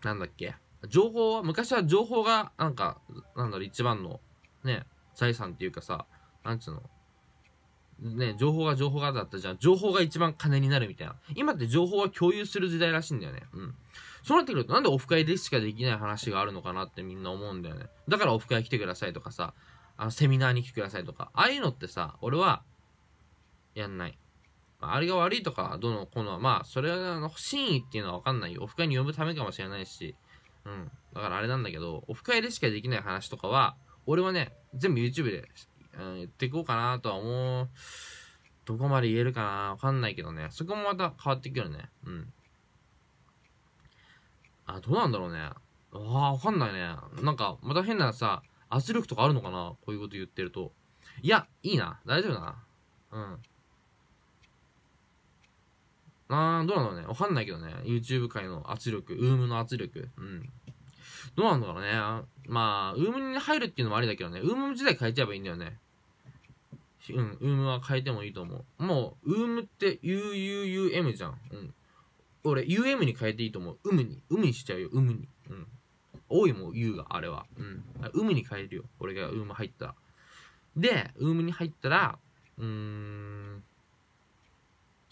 なんだっけ。情報は、昔は情報が、なんか、なんだろう、一番の、ね、財産っていうかさ、なんつうの、ね、情報が情報がだったじゃん。情報が一番金になるみたいな。今って情報は共有する時代らしいんだよね。うん。そうなってくると、なんでオフ会でしかできない話があるのかなってみんな思うんだよね。だからオフ会来てくださいとかさ、あの、セミナーに来てくださいとか、ああいうのってさ、俺は、やんない。あれが悪いとか、どの、この、まあ、それは、あの、真意っていうのはわかんないよ。オフ会に呼ぶためかもしれないし、うん。だからあれなんだけど、オフ会でしかできない話とかは、俺はね、全部 YouTube でうん、言っていこうかなとは思う。どこまで言えるかなわかんないけどね。そこもまた変わってくるね。うん。あ、どうなんだろうね。ああ、わかんないね。なんか、また変なさ、圧力とかあるのかなこういうこと言ってると。いや、いいな。大丈夫だな。うん。ああ、どうなんだろうね。わかんないけどね。YouTube 界の圧力、ウームの圧力。うん。どうなんだろうね。まあ、ウームに入るっていうのもありだけどね。ウーム自体変えちゃえばいいんだよね。うん、ウームは変えてもいいと思う。もう、ウームって UUUM じゃん。うん。俺、UM に変えていいと思う。ウムに。ウムにしちゃうよ、ウムに。うん。多いもん、U が、あれは。うん。ウムに変えるよ。俺がウーム入ったら。で、ウームに入ったら、うーん。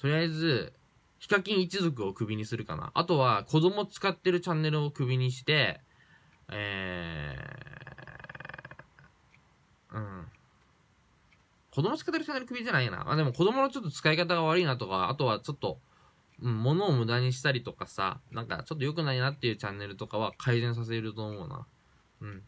とりあえず、ヒカキン一族をクビにするかな。あとは、子供使ってるチャンネルをクビにして、えー、うん。子供使ってる人な首じゃないな。まあでも子供のちょっと使い方が悪いなとか、あとはちょっと、うん、物を無駄にしたりとかさ、なんかちょっと良くないなっていうチャンネルとかは改善させると思うな。うん。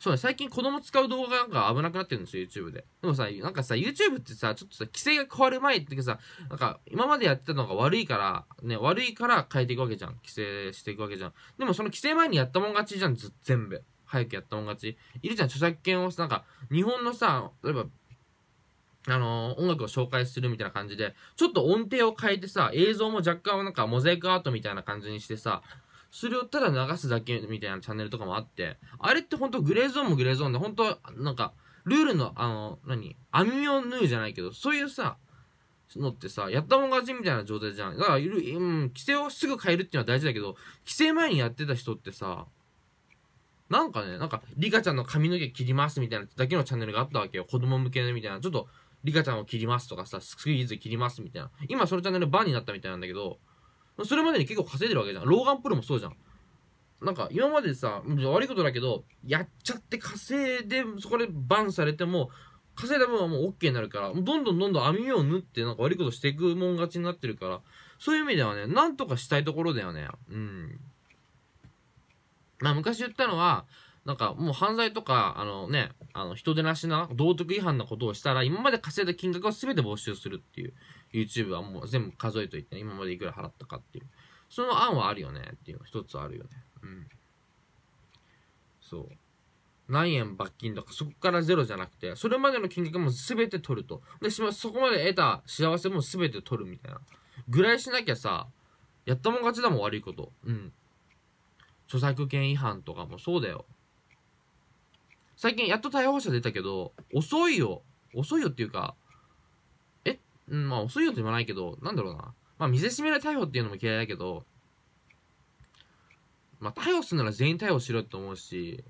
そうね、最近子供使う動画なんか危なくなってるんですよ、YouTube で。でもさ、なんかさ、YouTube ってさ、ちょっとさ、規制が変わる前ってさ、なんか、今までやってたのが悪いから、ね、悪いから変えていくわけじゃん。規制していくわけじゃん。でもその規制前にやったもん勝ちじゃん、全部。早くやったもん勝ち。いるじゃん、著作権をなんか、日本のさ、例えば、あのー、音楽を紹介するみたいな感じで、ちょっと音程を変えてさ、映像も若干なんかモザイクアートみたいな感じにしてさ、それをただ流すだけみたいなチャンネルとかもあって、あれってほんとグレーゾーンもグレーゾーンで、ほんと、なんか、ルールの、あの、何網目を縫うじゃないけど、そういうさ、のってさ、やったもん勝ちみたいな状態じゃん。だから、うん、規制をすぐ変えるっていうのは大事だけど、規制前にやってた人ってさ、なんかね、なんか、リカちゃんの髪の毛切りますみたいなだけのチャンネルがあったわけよ。子供向けのみたいな。ちょっと、リカちゃんを切りますとかさ、スクイーズ切りますみたいな。今そのチャンネルバンになったみたいなんだけど、それまでに結構稼いでるわけじゃん。ローガンプロもそうじゃん。なんか今までさ、悪いことだけど、やっちゃって稼いで、そこでバンされても、稼いだ分はもう OK になるから、どんどんどんどん網目を縫ってなんか悪いことしていくもん勝ちになってるから、そういう意味ではね、なんとかしたいところだよね。うん。まあ、昔言ったのは、なんかもう犯罪とか、あのね、あの人手なしな道徳違反なことをしたら、今まで稼いだ金額を全て没収するっていう、YouTube はもう全部数えといて、今までいくら払ったかっていう。その案はあるよねっていう一つあるよね。うん。そう。何円罰金とか、そこからゼロじゃなくて、それまでの金額も全て取ると。で、そこまで得た幸せも全て取るみたいな。ぐらいしなきゃさ、やったもん勝ちだもん悪いこと。うん。著作権違反とかもそうだよ。最近やっと逮捕者出たけど、遅いよ。遅いよっていうか、え、うん、まあ遅いよと言わないけど、なんだろうな。まあ見せしめら逮捕っていうのも嫌いだけど、まあ逮捕するなら全員逮捕しろって思うし、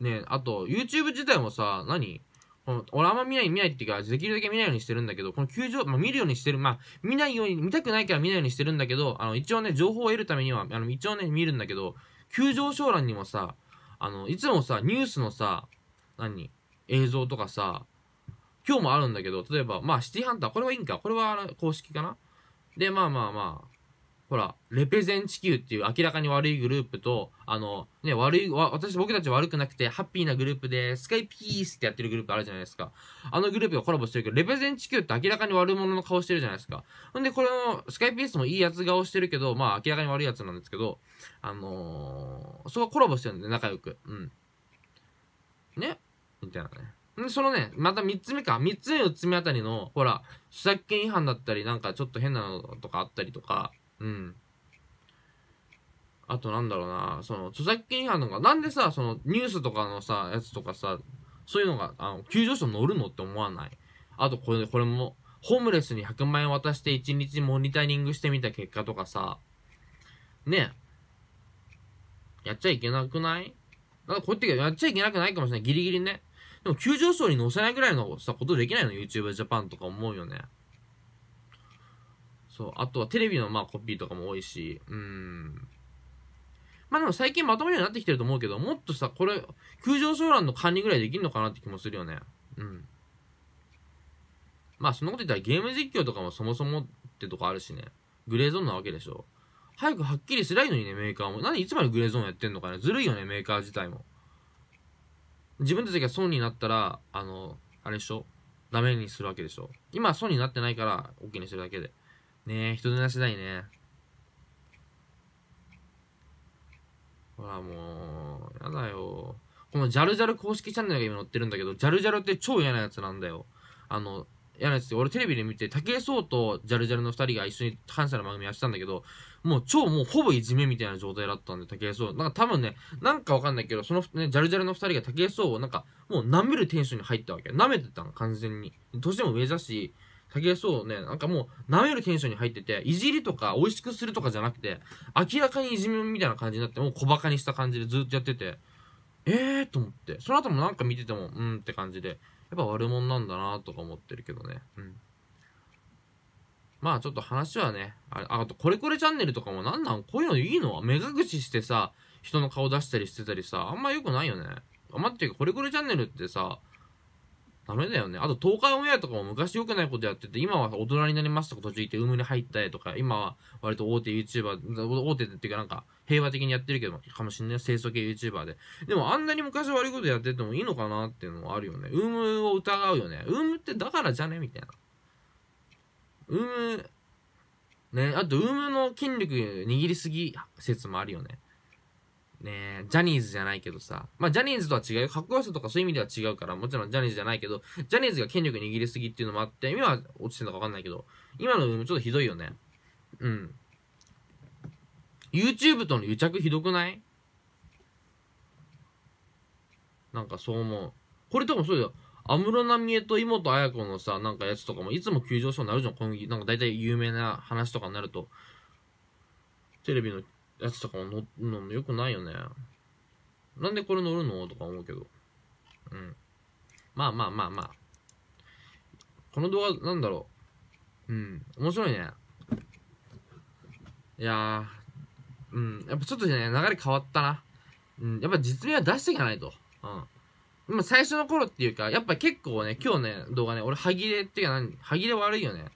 ね、あと YouTube 自体もさ、何俺あんま見ない見ないっていうか、できるだけ見ないようにしてるんだけど、この球場、まあ見るようにしてる、まあ見ないように、見たくないから見ないようにしてるんだけど、あの一応ね、情報を得るためには、あの一応ね、見るんだけど、急上昇欄にもさ、あの、いつもさ、ニュースのさ、何映像とかさ、今日もあるんだけど、例えば、まあ、シティハンター、これはいいんか、これは公式かなで、まあまあまあ、ほら、レペゼン地球っていう明らかに悪いグループと、あの、ね、悪い、私、僕たち悪くなくて、ハッピーなグループで、スカイピースってやってるグループあるじゃないですか。あのグループがコラボしてるけど、レペゼン地球って明らかに悪者の顔してるじゃないですか。ほんで、これも、スカイピースもいいやつ顔してるけど、まあ、明らかに悪いやつなんですけど、あのー、そこはコラボしてるんで、仲良く。うん。ねみたいなね。そのね、また3つ目か、3つ目、4つ目あたりの、ほら、著作権違反だったり、なんかちょっと変なのとかあったりとか、うん。あとなんだろうな、その、著作権違反のが、なんでさ、その、ニュースとかのさ、やつとかさ、そういうのが、あの、急上昇乗るのって思わない。あと、これ、これも、ホームレスに100万円渡して1日モニタリングしてみた結果とかさ、ねやっちゃいけなくないだからこうやってやっちゃいけなくないかもしれない。ギリギリね。でも急上昇に乗せないぐらいのさ、ことできないの ?YouTube Japan とか思うよね。そう。あとはテレビのまあコピーとかも多いし、うん。まあでも最近まとめるようになってきてると思うけど、もっとさ、これ、空上昇欄の管理ぐらいできるのかなって気もするよね。うん。まあそんなこと言ったらゲーム実況とかもそもそもってとこあるしね。グレーゾーンなわけでしょ。早くはっきりすりいのにね、メーカーも。何いつまでグレーゾーンやってんのかね。ずるいよね、メーカー自体も。自分たちが損になったら、あの、あれでしょダメにするわけでしょ。今は損になってないから、OK にするだけで。ねえ、人でなしだいね。ほらもう、やだよ。このジャルジャル公式チャンネルが今載ってるんだけど、ジャルジャルって超嫌なやつなんだよ。あの、嫌なやつって、俺テレビで見て、武井壮とジャルジャルの2人が一緒に感謝の番組やってたんだけど、もう超もうほぼいじめみたいな状態だったんで、武井壮。なんか多分ね、なんかわかんないけど、その、ね、ジャルジャルの2人が武井壮をなんか、もう舐めるテンションに入ったわけ。舐めてたの、完全に。年も上だし、竹そうね、なんかもう、舐めるテンションに入ってて、いじりとか美味しくするとかじゃなくて、明らかにいじめみたいな感じになって、もう小馬鹿にした感じでずっとやってて、えーと思って、その後もなんか見てても、うんって感じで、やっぱ悪者なんだなとか思ってるけどね。うん。まあちょっと話はね、あれ、あと、これこれチャンネルとかもなんなんこういうのいいの目隠ししてさ、人の顔出したりしてたりさ、あんま良くないよね。あ、待って、これこれチャンネルってさ、ダメだよね。あと、東海オンエアとかも昔良くないことやってて、今は大人になりましたとか途中行って、ウムに入ったりとか、今は割と大手 YouTuber、大手っていうかなんか、平和的にやってるけど、かもしんない。清楚系 YouTuber で。でも、あんなに昔悪いことやっててもいいのかなっていうのもあるよね。ウムを疑うよね。ウムってだからじゃねみたいな。ウム、ね、あと、ウムの筋力握りすぎ説もあるよね。ねジャニーズじゃないけどさ、まあ、ジャニーズとは違うかっこよさとかそういう意味では違うから、もちろんジャニーズじゃないけど、ジャニーズが権力握りすぎっていうのもあって、今は落ちてるのかわかんないけど、今の部分ちょっとひどいよね。うん。YouTube との癒着ひどくないなんかそう思う。これとかもそうだよ。安室奈美恵と妹綾子のさ、なんかやつとかも、いつも急上昇になるじゃん、今後。なんか大体有名な話とかになると。テレビのやつとかも乗るのもよくないよね。なんでこれ乗るのとか思うけど。うん。まあまあまあまあ。この動画、なんだろう。うん。面白いね。いやー、うん。やっぱちょっとね、流れ変わったな。うん。やっぱ実名は出していかないと。うん。で最初の頃っていうか、やっぱ結構ね、今日ね、動画ね、俺、歯切れっていうか何、歯切れ悪いよね。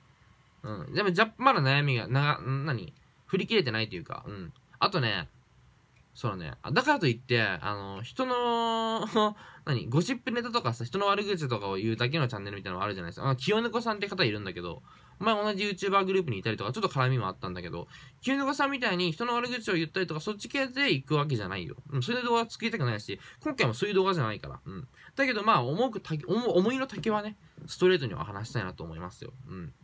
うん。でも、じゃ、まだ悩みが、なが、何振り切れてないというか、うん。あとね、そうね、だからといって、あの、人の、(laughs) 何、ゴシップネタとかさ、人の悪口とかを言うだけのチャンネルみたいなのもあるじゃないですか。あ清猫さんって方いるんだけど、前同じ YouTuber グループにいたりとか、ちょっと絡みもあったんだけど、清猫さんみたいに人の悪口を言ったりとか、そっち系で行くわけじゃないよ。うん、そういう動画作りたくないし、今回もそういう動画じゃないから。うん。だけど、まあ、思うた思、思いの丈はね、ストレートには話したいなと思いますよ。うん。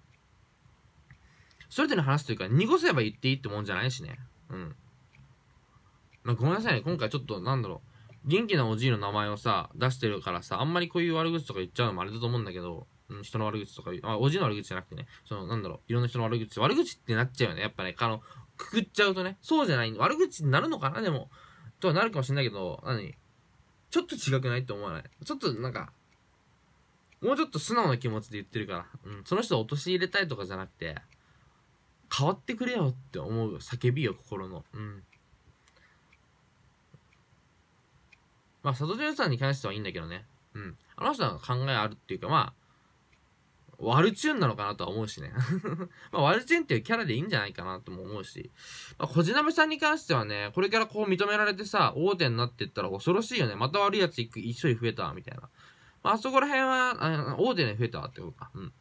ストレートに話すというか、濁せば言っていいってもんじゃないしね。うん。まあ、ごめんなさいね。今回ちょっと、なんだろう。元気なおじいの名前をさ、出してるからさ、あんまりこういう悪口とか言っちゃうのもあれだと思うんだけど、うん、人の悪口とか、あ、おじいの悪口じゃなくてね、その、なんだろう、いろんな人の悪口、悪口ってなっちゃうよね。やっぱね、あの、くくっちゃうとね、そうじゃない、悪口になるのかなでも、とはなるかもしれないけど、何ちょっと違くないって思わないちょっとなんか、もうちょっと素直な気持ちで言ってるから、うん、その人を陥れたいとかじゃなくて、変わってくれよって思う叫びよ、心の。うん。まあ、佐藤潤さんに関してはいいんだけどね。うん。あの人は考えあるっていうか、まあ、ワルチューンなのかなとは思うしね。(laughs) まあ、ワルチューンっていうキャラでいいんじゃないかなとも思うし。まあ、小島さんに関してはね、これからこう認められてさ、大手になっていったら恐ろしいよね。また悪いやつ一に増えた、みたいな。まあ、そこら辺は、あ大手で増えたってことか。うん。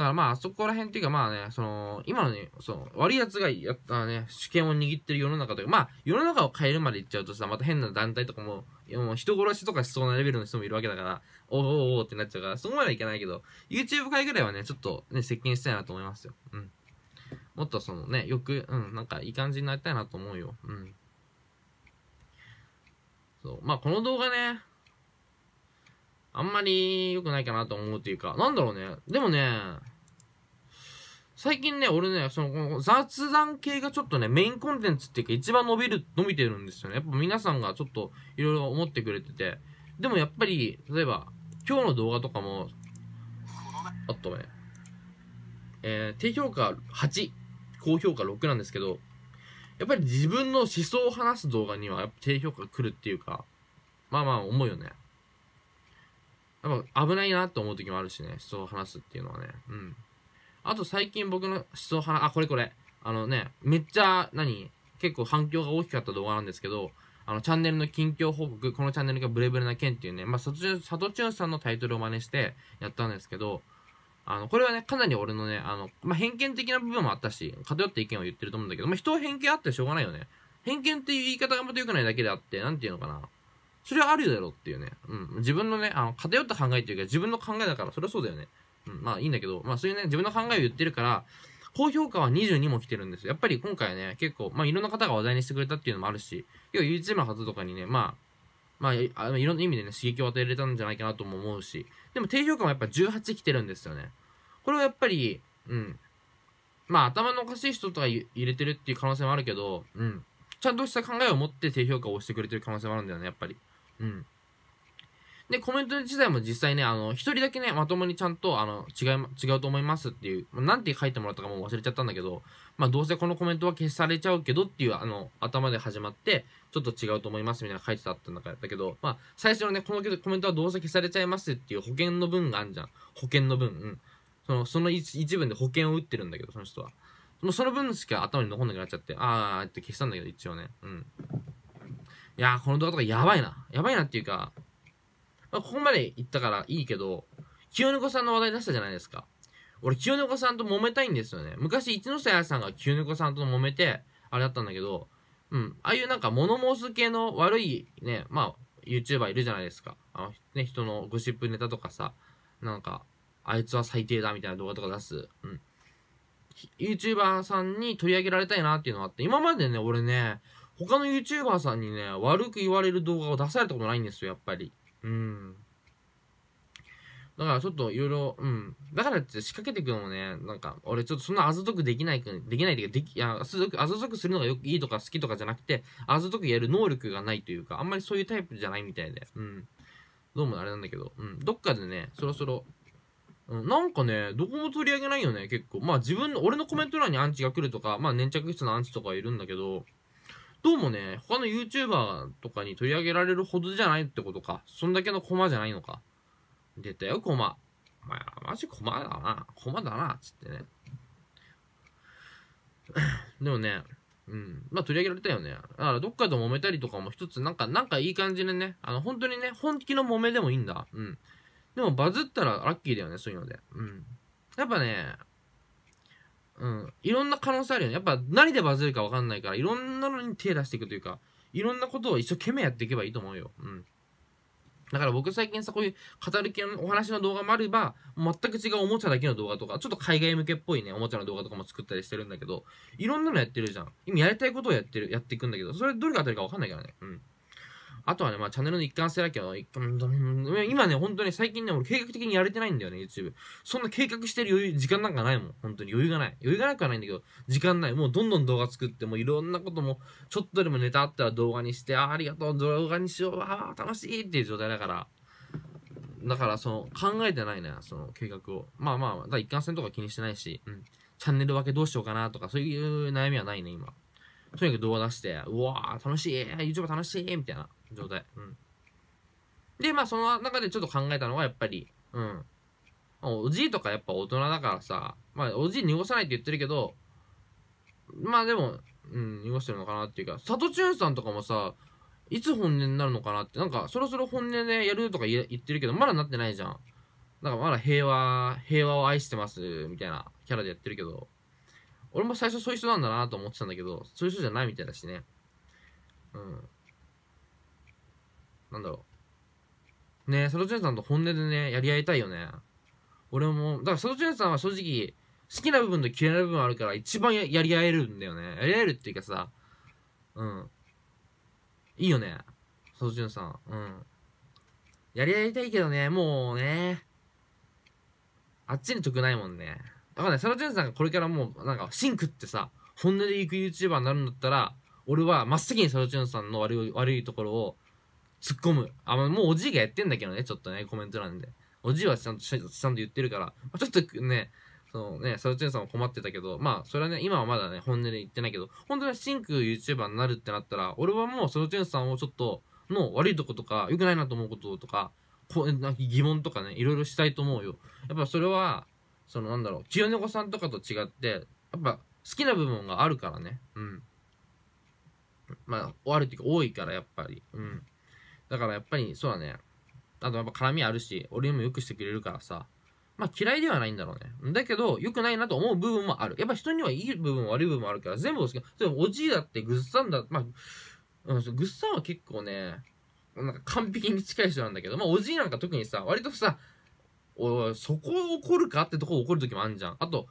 だからまあ、あそこら辺っていうかまあね、その、今のね、その、悪い奴がやったね、主権を握ってる世の中というか、まあ、世の中を変えるまでいっちゃうとさ、また変な団体とかも、もう人殺しとかしそうなレベルの人もいるわけだから、おーおーおおってなっちゃうから、そこまではいけないけど、YouTube 界ぐらいはね、ちょっとね、接近したいなと思いますよ。うん。もっとそのね、よく、うん、なんかいい感じになりたいなと思うよ。うん。そう。まあ、この動画ね、あんまり良くないかなと思うというか、なんだろうね。でもね、最近ね、俺ね、その、雑談系がちょっとね、メインコンテンツっていうか一番伸びる、伸びてるんですよね。やっぱ皆さんがちょっといろいろ思ってくれてて。でもやっぱり、例えば、今日の動画とかも、あっとね、えー、低評価8、高評価6なんですけど、やっぱり自分の思想を話す動画には、やっぱ低評価来るっていうか、まあまあ思うよね。やっぱ危ないなって思う時もあるしね、思想を話すっていうのはね。うん。あと最近僕の思想派、あ、これこれ。あのね、めっちゃ、何結構反響が大きかった動画なんですけど、あの、チャンネルの近況報告、このチャンネルがブレブレな剣っていうね、まあ、サトチュン、サトチュンさんのタイトルを真似してやったんですけど、あの、これはね、かなり俺のね、あの、まあ、偏見的な部分もあったし、偏った意見を言ってると思うんだけど、まあ、人は偏見あってしょうがないよね。偏見っていう言い方がまた良くないだけであって、なんていうのかな。それはあるだろうっていうね。うん。自分のね、あの、偏った考えというか、自分の考えだから、それはそうだよね。うん、まあいいんだけど、まあそういうね、自分の考えを言ってるから、高評価は22も来てるんですよ。やっぱり今回ね、結構、まあいろんな方が話題にしてくれたっていうのもあるし、要は YouTuber 初とかにね、まあ、まあ、あのいろんな意味でね、刺激を与えられたんじゃないかなとも思うし、でも低評価もやっぱ18来てるんですよね。これはやっぱり、うん。まあ頭のおかしい人とか入れてるっていう可能性もあるけど、うん。ちゃんとした考えを持って低評価をしてくれてる可能性もあるんだよね、やっぱり。うん。で、コメント自体も実際ね、あの、一人だけね、まともにちゃんと、あの、違い、違うと思いますっていう、なんて書いてもらったかも忘れちゃったんだけど、まあ、どうせこのコメントは消されちゃうけどっていう、あの、頭で始まって、ちょっと違うと思いますみたいな書いてたったんだけど、まあ、最初のね、このコメントはどうせ消されちゃいますっていう保険の文があるじゃん。保険の文、うん。その、その一文で保険を打ってるんだけど、その人は。もうその分しか頭に残んなくなっちゃって、あーって消したんだけど、一応ね。うん。いやー、この動画とかやばいな。やばいなっていうか、まあ、ここまで言ったからいいけど、清猫さんの話題出したじゃないですか。俺、清猫さんと揉めたいんですよね。昔、一ノ瀬彩さんが清猫さんと揉めて、あれだったんだけど、うん、ああいうなんか物申す系の悪いね、まあ、YouTuber いるじゃないですか。あの、ね、人のゴシップネタとかさ、なんか、あいつは最低だみたいな動画とか出す。うん。YouTuber さんに取り上げられたいなっていうのがあって、今までね、俺ね、他の YouTuber さんにね、悪く言われる動画を出されたことないんですよ、やっぱり。うん。だからちょっといろいろ、うん。だからって仕掛けていくのもね、なんか、俺ちょっとそんなあずとくできないく、できないていうか、でき、いや、あずとく、くするのがよくいいとか好きとかじゃなくて、あずとくやる能力がないというか、あんまりそういうタイプじゃないみたいで、うん。どうもあれなんだけど、うん。どっかでね、そろそろ、うん、なんかね、どこも取り上げないよね、結構。まあ自分の、俺のコメント欄にアンチが来るとか、まあ粘着質のアンチとかいるんだけど、どうもね、他の YouTuber とかに取り上げられるほどじゃないってことか。そんだけのコマじゃないのか。出たよ、コマ。お前マジコマだな。コマだな、つってね。(laughs) でもね、うん。まあ、取り上げられたよね。だから、どっかと揉めたりとかも一つ、なんか、なんかいい感じでね、あの、本当にね、本気の揉めでもいいんだ。うん。でも、バズったらラッキーだよね、そういうので。うん。やっぱね、うん。いろんな可能性あるよね。やっぱ何でバズるか分かんないから、いろんなのに手出していくというか、いろんなことを一生懸命やっていけばいいと思うよ。うん。だから僕最近さ、こういう語る系のお話の動画もあれば、全く違うおもちゃだけの動画とか、ちょっと海外向けっぽいね、おもちゃの動画とかも作ったりしてるんだけど、いろんなのやってるじゃん。今やりたいことをやってる、やっていくんだけど、それどれが当たるかわかんないからね。うん。あとはね、まあ、チャンネルの一貫性だけど、今ね、本当に最近ね、俺計画的にやれてないんだよね、YouTube。そんな計画してる余裕、時間なんかないもん。本当に余裕がない。余裕がなくはないんだけど、時間ない。もうどんどん動画作って、もういろんなことも、ちょっとでもネタあったら動画にして、ああ、ありがとう、動画にしよう、ああ、楽しいっていう状態だから。だから、その、考えてないね、その計画を。まあまあ、だ一貫性とか気にしてないし、うん。チャンネル分けどうしようかなとか、そういう悩みはないね、今。とにかく動画出して、うわー、楽しい、YouTube 楽しい、みたいな。状態。うん。で、まあその中でちょっと考えたのが、やっぱり、うん。おじいとかやっぱ大人だからさ、まあおじい濁さないって言ってるけど、まあでも、うん、濁してるのかなっていうか、サトチュンさんとかもさ、いつ本音になるのかなって、なんかそろそろ本音でやるとか言ってるけど、まだなってないじゃん。なんかまだ平和、平和を愛してます、みたいなキャラでやってるけど、俺も最初そういう人なんだなと思ってたんだけど、そういう人じゃないみたいだしね。うん。なんだろう。ね、ューンさんと本音でね、やり合いたいよね。俺も、だからューンさんは正直、好きな部分と嫌いな部分あるから、一番やり合えるんだよね。やり合えるっていうかさ、うん。いいよね。ューンさん。うん。やり合いたいけどね、もうね、あっちに得ないもんね。だからね、ューンさんがこれからもう、なんか、シンクってさ、本音で行く YouTuber になるんだったら、俺は真っ先にューンさんの悪い、悪いところを突っ込む。あ、もうおじいがやってんだけどね、ちょっとね、コメント欄で。おじいはちゃんと、ちゃんと言ってるから、まあ、ちょっとね、そのね、サルチェンさんも困ってたけど、まあ、それはね、今はまだね、本音で言ってないけど、本当に真空 YouTuber になるってなったら、俺はもうサルチェンさんをちょっと、の悪いとことか、良くないなと思うこととか、こう、な疑問とかね、いろいろしたいと思うよ。やっぱそれは、そのなんだろう、清猫さんとかと違って、やっぱ好きな部分があるからね、うん。まあ、悪いっていうか多いから、やっぱり、うん。だからやっぱりそうだね。あとやっぱ絡みあるし、俺にもよくしてくれるからさ。まあ嫌いではないんだろうね。だけど、良くないなと思う部分もある。やっぱ人にはいい部分悪い部分もあるから、全部ででもおじいだってぐっさんだ、まあ、うん、ぐっさんは結構ね、なんか完璧に近い人なんだけど、まあおじいなんか特にさ、割とさ、おそこ怒るかってとこ怒る時もあるじゃん。あと、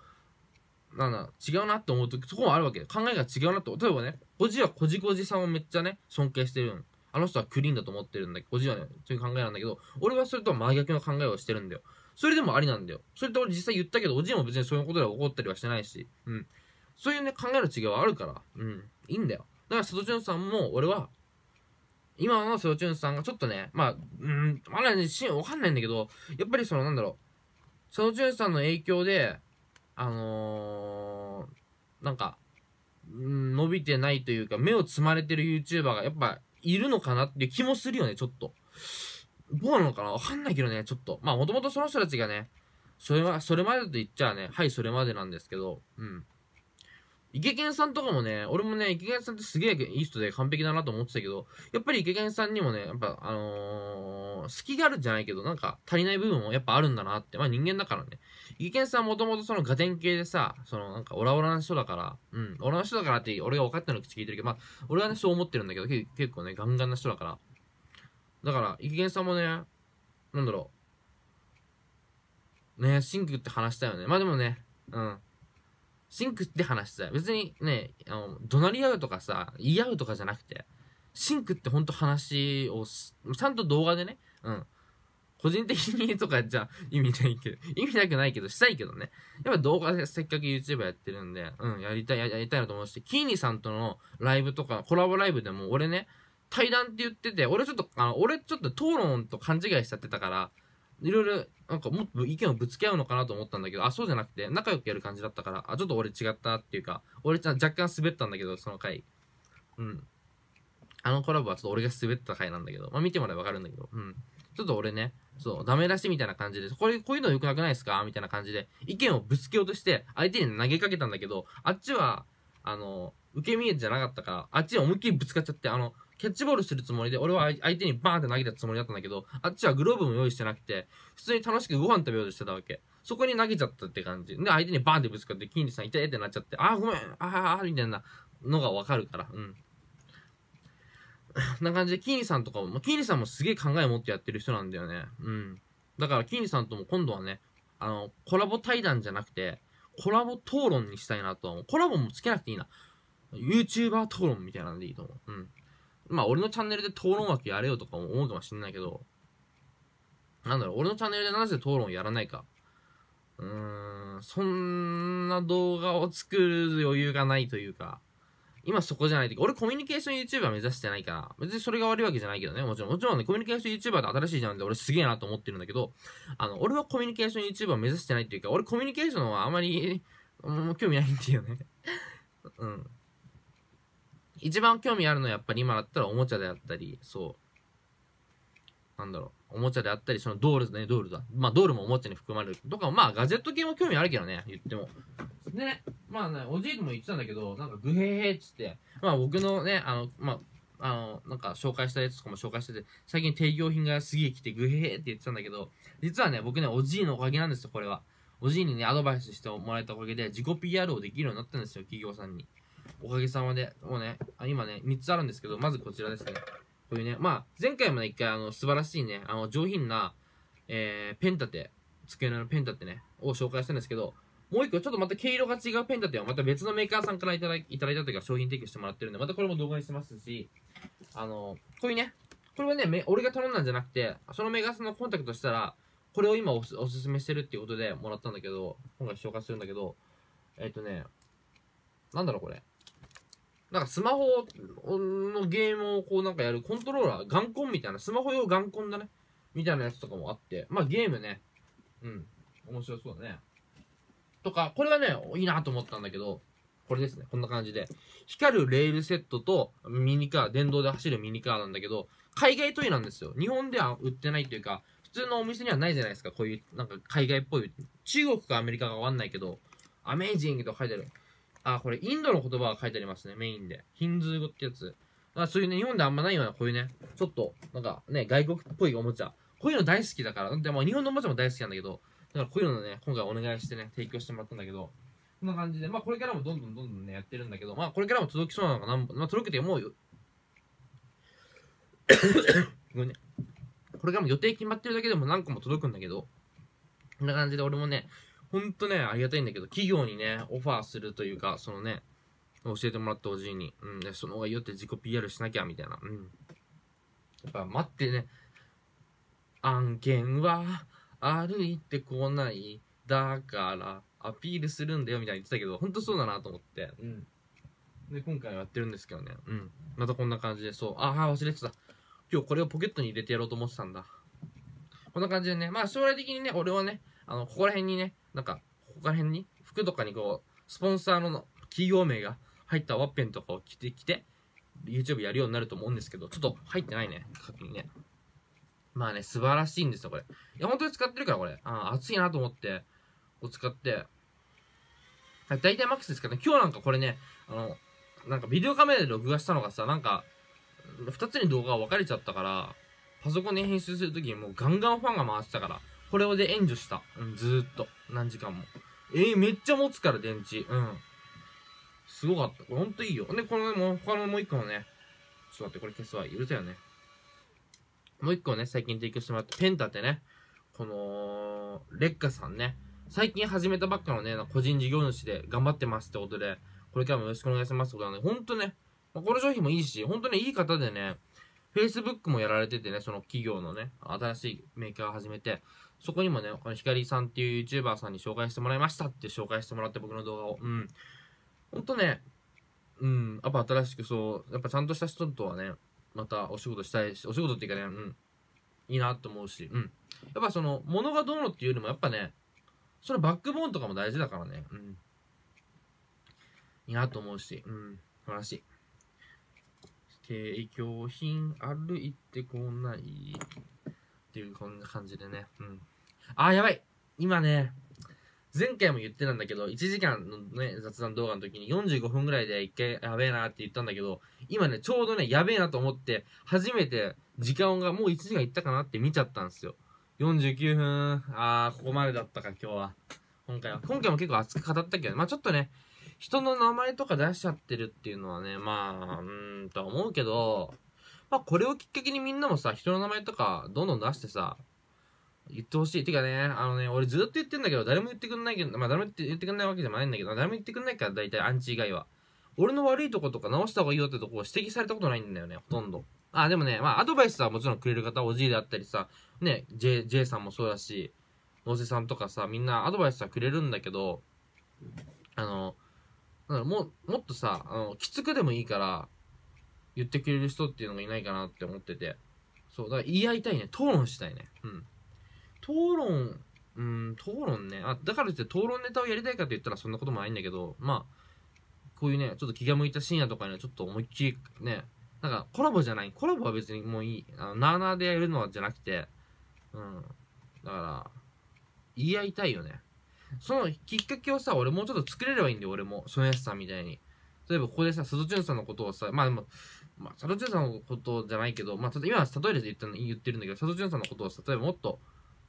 なんだ、違うなって思う時、そこもあるわけ。考えが違うなって。例えばね、おじいはこじこじさんをめっちゃね、尊敬してるん。あの人はクリーンだと思ってるんだけど、おじいはね、そういう考えなんだけど、俺はそれと真逆の考えをしてるんだよ。それでもありなんだよ。それと俺実際言ったけど、おじいも別にそういうことで怒ったりはしてないし、うん。そういうね、考える違いはあるから、うん、いいんだよ。だから、瀬戸潤さんも、俺は、今の瀬戸潤さんがちょっとね、まあ、うん、まだね、シーンわかんないんだけど、やっぱりその、なんだろう、瀬戸潤さんの影響で、あのー、なんか、うん、伸びてないというか、目をつまれてる YouTuber がやっぱいるのかなっていう気もするよね、ちょっと。どうなのかなわかんないけどね、ちょっと。まあ、もともとその人たちがね、それは、それまでと言っちゃね、はい、それまでなんですけど、うん。イケケンさんとかもね、俺もね、イケケンさんってすげえいい人で完璧だなと思ってたけど、やっぱりイケケンさんにもね、やっぱ、あのー、隙があるじゃないけど、なんか足りない部分もやっぱあるんだなって、まあ人間だからね、ゆけんさんもともとそのガテン系でさ、そのなんかオラオラな人だから、うん、オラの人だからって俺が分かったの口聞いてるけど、まあ、俺はね、そう思ってるんだけど、け結構ね、ガンガンな人だから。だから、ゆけんさんもね、なんだろう。ね、シンクって話したよね。まあでもね、うん。シンクって話したよ。別にね、あの、怒鳴り合うとかさ、言い合うとかじゃなくて、シンクってほんと話をちゃんと動画でね、うん。個人的にとかじゃ意味ないけど、意味なくないけど、したいけどね。やっぱ動画でせっかく YouTuber やってるんで、うん、やりたい、やりたいなと思うし、キーニさんとのライブとか、コラボライブでも俺ね、対談って言ってて、俺ちょっと、あの、俺ちょっと討論と勘違いしちゃってたから、いろいろ、なんかもっと意見をぶつけ合うのかなと思ったんだけど、あ、そうじゃなくて、仲良くやる感じだったから、あ、ちょっと俺違ったっていうか、俺ちゃん若干滑ったんだけど、その回。うん。あのコラボはちょっと俺が滑った回なんだけど、まあ見てもらえばわかるんだけど、うん。ちょっと俺ね、そう、ダメ出しみたいな感じで、これ、こういうの良くなくないですかみたいな感じで、意見をぶつけようとして、相手に投げかけたんだけど、あっちは、あの、受け身じゃなかったから、あっちに思いっきりぶつかっちゃって、あの、キャッチボールするつもりで、俺は相手にバーンって投げたつもりだったんだけど、あっちはグローブも用意してなくて、普通に楽しくご飯食べようとしてたわけ。そこに投げちゃったって感じ。で、相手にバーンってぶつかって、金利さん痛いってなっちゃって、あーごめん、あーあーみたいなのがわかるから、うん。な感じで、キーニさんとかも、キーニさんもすげえ考え持ってやってる人なんだよね。うん。だから、キーニさんとも今度はね、あの、コラボ対談じゃなくて、コラボ討論にしたいなと思う。コラボもつけなくていいな。YouTuber 討論みたいなんでいいと思う。うん。まあ、俺のチャンネルで討論枠やれよとか思うかもしんないけど、なんだろう、俺のチャンネルでなぜ討論やらないか。うーん、そんな動画を作る余裕がないというか、今そこじゃないと俺コミュニケーション YouTuber 目指してないから、別にそれが悪いわけじゃないけどね、もちろん。もちろんね、コミュニケーション YouTuber で新しいじゃんで俺すげえなと思ってるんだけど、あの、俺はコミュニケーション YouTuber 目指してないっていうか、俺コミュニケーションはあまり、もう興味ないんだよねうん。一番興味あるのはやっぱり今だったらおもちゃであったり、そう。なんだろう、おもちゃであったり、そのドールね、ドールだ。まあ、ドールもおもちゃに含まれるとか、まあ、ガジェット系も興味あるけどね、言っても。ね、まあね、おじいも言ってたんだけど、なんか、グヘヘっつって、まあ、僕のね、あの、まあ、あの、なんか紹介したやつとかも紹介してて、最近提供品がすげえ来てグヘヘって言ってたんだけど、実はね、僕ね、おじいのおかげなんですよ、これは。おじいにね、アドバイスしてもらえたおかげで、自己 PR をできるようになったんですよ、企業さんに。おかげさまで、もうね、今ね、3つあるんですけど、まずこちらですね。こういうね、まあ、前回もね、一回、あの、素晴らしいね、あの、上品な、えー、ペン立て、机のペン立てね、を紹介したんですけど、もう一個、ちょっとまた毛色が違うペン立ては、また別のメーカーさんからいただいたというか、商品提供してもらってるんで、またこれも動画にしてますし、あの、こういうね、これはね、俺が頼んだんじゃなくて、そのメーカーさんのコンタクトしたら、これを今おすすめしてるっていうことでもらったんだけど、今回紹介するんだけど、えっ、ー、とね、なんだろうこれ。なんかスマホのゲームをこうなんかやるコントローラー、ガンコンみたいな、スマホ用ガンコンだね。みたいなやつとかもあって、まあゲームね、うん、面白そうだね。とか、これはね、いいなと思ったんだけど、これですね、こんな感じで。光るレールセットとミニカー、電動で走るミニカーなんだけど、海外トイなんですよ。日本では売ってないというか、普通のお店にはないじゃないですか、こういう、なんか海外っぽい。中国かアメリカかわかんないけど、アメージングと書いてある。あ、これインドの言葉が書いてありますね、メインで。ヒンズー語ってやつ。あそういうね、日本であんまないような、こういうね、ちょっと、なんかね、外国っぽいおもちゃ。こういうの大好きだから、でも日本のおもちゃも大好きなんだけど、だからこういうのね、今回お願いしてね、提供してもらったんだけど、こんな感じで、まあこれからもどんどんどんどんね、やってるんだけど、まあこれからも届きそうなのかな、まあ届けて思うよ、(coughs) ごめんね。これからも予定決まってるだけでも何個も届くんだけど、こんな感じで俺もね、ほんとね、ありがたいんだけど、企業にね、オファーするというか、そのね、教えてもらったおじいに、うん、ね、その方がいいよって自己 PR しなきゃ、みたいな。うん。やっぱ待ってね、案件は歩いてこない、だからアピールするんだよ、みたいに言ってたけど、ほんとそうだなと思って。うん。で、今回はやってるんですけどね。うん。またこんな感じで、そう。ああ、忘れてた。今日これをポケットに入れてやろうと思ってたんだ。こんな感じでね、まあ将来的にね、俺はね、あの、ここら辺にね、なんか、ここら辺に、服とかにこう、スポンサーの企業名が入ったワッペンとかを着てきて、YouTube やるようになると思うんですけど、ちょっと入ってないね、確認ね。まあね、素晴らしいんですよ、これ。いや、本当に使ってるから、これ。あ熱いなと思って、こう使って。大体マックスですかね、今日なんかこれね、あの、なんかビデオカメラで録画したのがさ、なんか、2つに動画が分かれちゃったから、パソコンに編集するときにもうガンガンファンが回ってたから、これをで援助した。うん、ずーっと。何時間も。えー、めっちゃ持つから、電池。うん。すごかった。これほんといいよ。で、この、ね、も他のもう一個のね、ちょっと待って、これ消すわ。許せよね。もう一個ね、最近提供してもらったペンタってね、この、レッカさんね、最近始めたばっかのね、個人事業主で頑張ってますってことで、これからもよろしくお願いしますってことなんで、ほんとね、まこの商品もいいし、ほんとね、いい方でね、Facebook もやられててね、その企業のね、新しいメーカーを始めて、そこにもね、このひかりさんっていう YouTuber さんに紹介してもらいましたって紹介してもらって僕の動画を。うん。ほんとね、うん、やっぱ新しくそう、やっぱちゃんとした人とはね、またお仕事したいし、お仕事っていうかね、うん、いいなと思うし、うん。やっぱその、物がどうのっていうよりも、やっぱね、そのバックボーンとかも大事だからね、うん。いいなと思うし、うん、素晴らしい。景況品歩いてこないっていうこんな感じでね。うん。あ、やばい今ね、前回も言ってたんだけど、1時間のね、雑談動画の時に45分ぐらいで一回やべえなって言ったんだけど、今ね、ちょうどね、やべえなと思って、初めて時間がもう1時間いったかなって見ちゃったんですよ。49分、あー、ここまでだったか、今日は。今回は。今回も結構熱く語ったけど、まあちょっとね、人の名前とか出しちゃってるっていうのはね、まあ、うーんとは思うけど、まあこれをきっかけにみんなもさ、人の名前とかどんどん出してさ、言ってほしい。てかね、あのね、俺ずっと言ってんだけど、誰も言ってくんないけど、まあ誰も言ってくんないわけじゃないんだけど、誰も言ってくんないから、大体アンチ以外は。俺の悪いとことか直した方がいいよってとこを指摘されたことないんだよね、ほとんど。あ、でもね、まあアドバイスはもちろんくれる方、おじいであったりさ、ね、J, J さんもそうだし、野瀬さんとかさ、みんなアドバイスはくれるんだけど、あの、だかももっとさ、あの、きつくでもいいから、言ってくれる人っていうのがいないかなって思ってて。そう、だから言い合いたいね。討論したいね。うん。討論、うん、討論ね。あ、だからって討論ネタをやりたいかって言ったらそんなこともないんだけど、まあ、こういうね、ちょっと気が向いた深夜とかにはちょっと思いっきりね、なんかコラボじゃない。コラボは別にもういい。あの、なーなーでやるのはじゃなくて、うん。だから、言い合いたいよね。そのきっかけをさ、俺もうちょっと作れればいいんだよ、俺も。そのやつさんみたいに。例えばここでさ、佐藤淳さんのことをさ、まあでも、まあ、佐藤淳さんのことじゃないけど、まあ、今は例えで言ったの言ってるんだけど、佐藤淳さんのことをさ、例えばもっと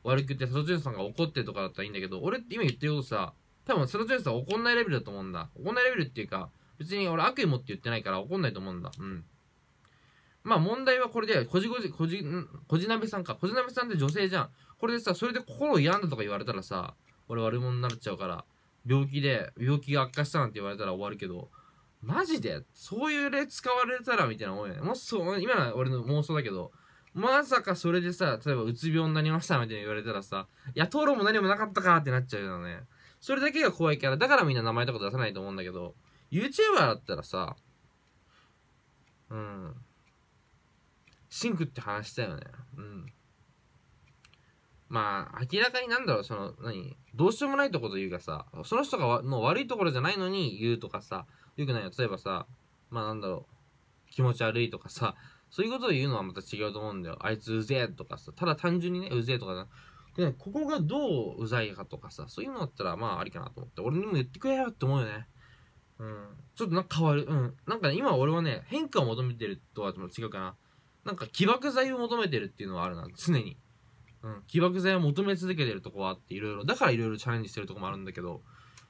悪く言って、佐藤潤さんが怒ってるとかだったらいいんだけど、俺って今言ってることさ、多分佐藤潤さん怒んないレベルだと思うんだ。怒んないレベルっていうか、別に俺悪意持って言ってないから怒んないと思うんだ。うん。まあ問題はこれで、こじこじ、こじ、こじなべさんか。こじなべさんって女性じゃん。これでさ、それで心を病んだとか言われたらさ、俺悪者になっちゃうから、病気で、病気が悪化したなんて言われたら終わるけど、マジでそういう例使われたらみたいな思いね。もしそう、今の俺の妄想だけど、まさかそれでさ、例えばうつ病になりましたみたいに言われたらさ、いや、討論も何もなかったかってなっちゃうよね。それだけが怖いから、だからみんな名前とか出さないと思うんだけど、YouTuber だったらさ、うん。シンクって話したよね。うん。まあ、明らかになんだろう、その、何どうしようもないとこと言うかさ、その人がの悪いところじゃないのに言うとかさ、よくないよ。例えばさ、まあなんだろう、気持ち悪いとかさ、そういうことを言うのはまた違うと思うんだよ。あいつうぜえとかさ、ただ単純にね、うぜえとかさ、で、ここがどううざいかとかさ、そういうのだったら、まあありかなと思って、俺にも言ってくれよって思うよね。うん。ちょっとなんか変わる。うん。なんかね、今俺はね、変化を求めてるとは違うかな。なんか起爆剤を求めてるっていうのはあるな、常に。うん、起爆剤を求め続けてるとこはあっていろいろだからいろいろチャレンジしてるとこもあるんだけど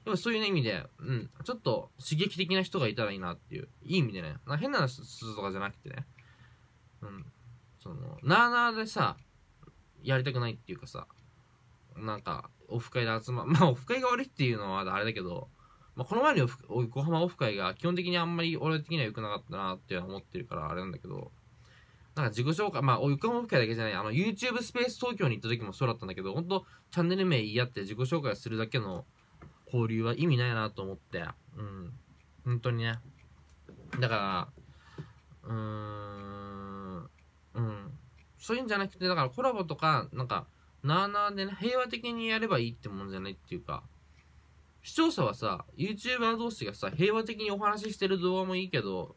でもそういう意味で、うん、ちょっと刺激的な人がいたらいいなっていういい意味でねな変な話すとかじゃなくてね、うん、そのなあなあでさやりたくないっていうかさなんかオフ会で集ま (laughs) まあオフ会が悪いっていうのはあれだけど、まあ、この前の横浜オフ会が基本的にあんまり俺的には良くなかったなって思ってるからあれなんだけどなんか自己紹介、まあ、かも吹きだけじゃない、あの、YouTube スペース東京に行った時もそうだったんだけど、本当チャンネル名言い合って自己紹介するだけの交流は意味ないなと思って、うん。本当にね。だから、うーん、うん。そういうんじゃなくて、だからコラボとか、なんか、なあなあでね、平和的にやればいいってもんじゃないっていうか、視聴者はさ、YouTuber 同士がさ、平和的にお話ししてる動画もいいけど、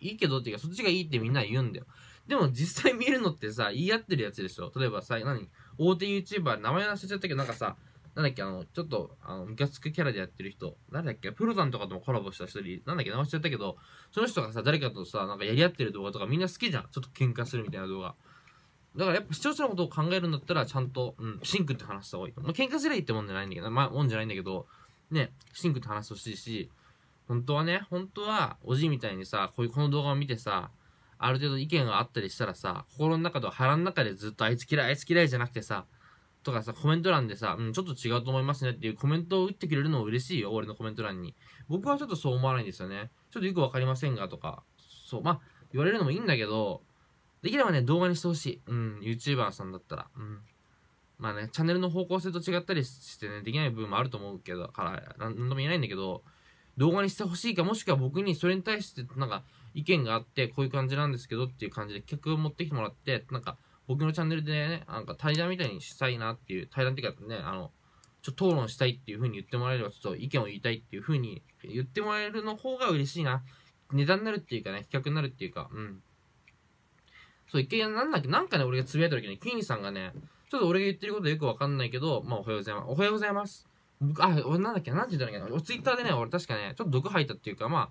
いいけどっていうか、そっちがいいってみんな言うんだよ。でも実際見るのってさ、言い合ってるやつでしょ例えばさ、何大手 YouTuber、名前忘れちゃったけど、なんかさ、なんだっけ、あの、ちょっと、あの、ムカつくキャラでやってる人、なんだっけ、プロさんとかともコラボした人に、なんだっけ、直しちゃったけど、その人がさ、誰かとさ、なんかやり合ってる動画とかみんな好きじゃん。ちょっと喧嘩するみたいな動画。だからやっぱ視聴者のことを考えるんだったら、ちゃんと、うん、シンクって話した方がいい。まあ、喧嘩すりゃいいってもんじゃないんだけど、まあ、もんじゃないんだけど、ね、シンクって話してほしいし、本当はね、本当は、おじいみたいにさ、こういう、この動画を見てさ、ある程度意見があったりしたらさ、心の中と腹の中でずっとあいつ嫌い、あいつ嫌いじゃなくてさ、とかさ、コメント欄でさ、うん、ちょっと違うと思いますねっていうコメントを打ってくれるのも嬉しいよ、俺のコメント欄に。僕はちょっとそう思わないんですよね。ちょっとよくわかりませんが、とか。そう、まあ、言われるのもいいんだけど、できればね、動画にしてほしい。うん、YouTuber さんだったら。うん。まあね、チャンネルの方向性と違ったりしてね、できない部分もあると思うけど、から、なんとも言えないんだけど、動画にしてほしいか、もしくは僕にそれに対して、なんか、意見があって、こういう感じなんですけどっていう感じで企画を持ってきてもらって、なんか、僕のチャンネルでね、なんか対談みたいにしたいなっていう、対談っていうかね、あの、ちょっと討論したいっていう風に言ってもらえれば、ちょっと意見を言いたいっていう風に言ってもらえるの方が嬉しいな。値段になるっていうかね、企画になるっていうか、うん。そう、一回なんだっけ、なんかね、俺がつぶやいた時に、キーニさんがね、ちょっと俺が言ってることよくわかんないけど、まあ、おはようございます。おはようございます。僕、あ、俺なんだっけ、なんて言ったんだっけツイッターでね、俺確かね、ちょっと毒吐いたっていうか、まあ、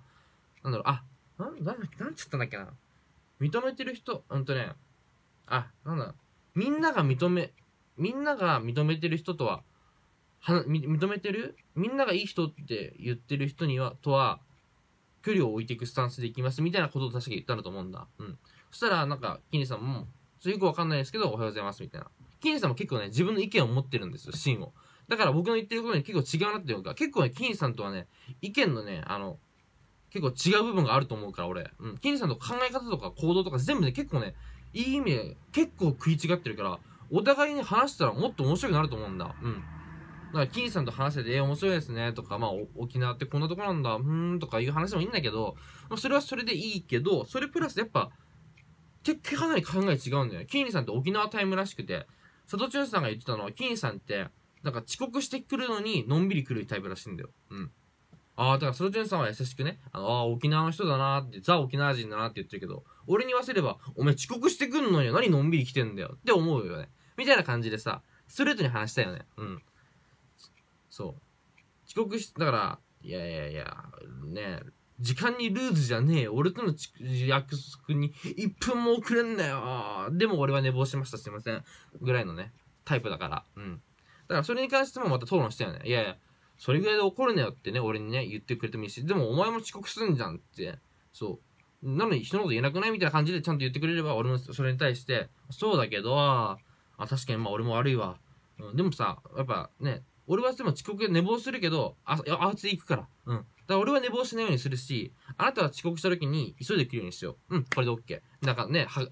なんだろう、あ、なん、なんだっなんつったんだっけな。認めてる人、うんとね、あ、なんだ、みんなが認め、みんなが認めてる人とは、は認めてるみんながいい人って言ってる人には、とは、距離を置いていくスタンスでいきますみたいなことを確か言ったんだと思うんだ。うん。そしたら、なんか、キニさんも、そよくわかんないですけど、おはようございます、みたいな。キニさんも結構ね、自分の意見を持ってるんですよ、芯を。だから僕の言ってることに結構違うなっていうか、結構ね、キニさんとはね、意見のね、あの、結構違う部分があると思うから、俺。うん。ケニーさんと考え方とか行動とか全部ね、結構ね、いい意味で結構食い違ってるから、お互いに話したらもっと面白くなると思うんだ。うん。だから、キさんと話してて、えー、面白いですね、とか、まあ、沖縄ってこんなとこなんだ、うーん、とかいう話もいいんだけど、まあ、それはそれでいいけど、それプラスやっぱ、結構かなり考え違うんだよね。キーさんって沖縄タイムらしくて、佐藤千代さんが言ってたのは、キさんって、なんか遅刻してくるのに、のんびり来るタイプらしいんだよ。うん。ああ、だから、ソルジュンさんは優しくね、ああ、沖縄の人だなーって、ザ沖縄人だなって言ってるけど、俺に言わせれば、お前遅刻してくんのよ、何のんびり来てんだよって思うよね。みたいな感じでさ、ストレートに話したよね。うん。そう。遅刻し、だから、いやいやいや、ね時間にルーズじゃねえよ。俺との約束に1分も遅れんだよ。でも俺は寝坊しました。すいません。ぐらいのね、タイプだから。うん。だからそれに関してもまた討論したよね。いやいや、それぐらいで怒るなよってね、俺にね、言ってくれてもいいし、でもお前も遅刻すんじゃんって、そう。なのに人のこと言えなくないみたいな感じでちゃんと言ってくれれば、俺もそれに対して、そうだけど、あ、確かにまあ俺も悪いわ。うん、でもさ、やっぱね、俺はでも遅刻で寝坊するけど、あ、あいつ行くから。うん。だから俺は寝坊しないようにするし、あなたは遅刻した時に急いで来るようにしよう。うん、これで OK。なんかね、握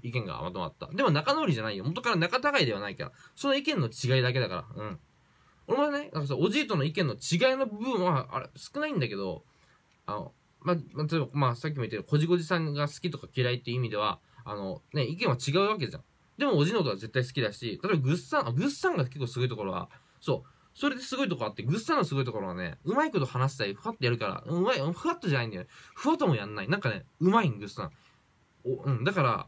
手、意見がまとまった。でも仲直りじゃないよ。元から仲違いではないから。その意見の違いだけだから。うん。俺もね、なんかおじいとの意見の違いの部分は、あれ、少ないんだけど、あの、まあ、例えば、まあ、さっきも言ったように、こじこじさんが好きとか嫌いっていう意味では、あの、ね、意見は違うわけじゃん。でも、おじのことは絶対好きだし、例えば、ぐっさん、ぐっさんが結構すごいところは、そう、それですごいとこあって、ぐっさんのすごいところはね、うまいこと話したり、ふわっとやるから、うまい、ふわっとじゃないんだよふわっともやんない。なんかね、うまいん、ぐっさん。お、うん、だから、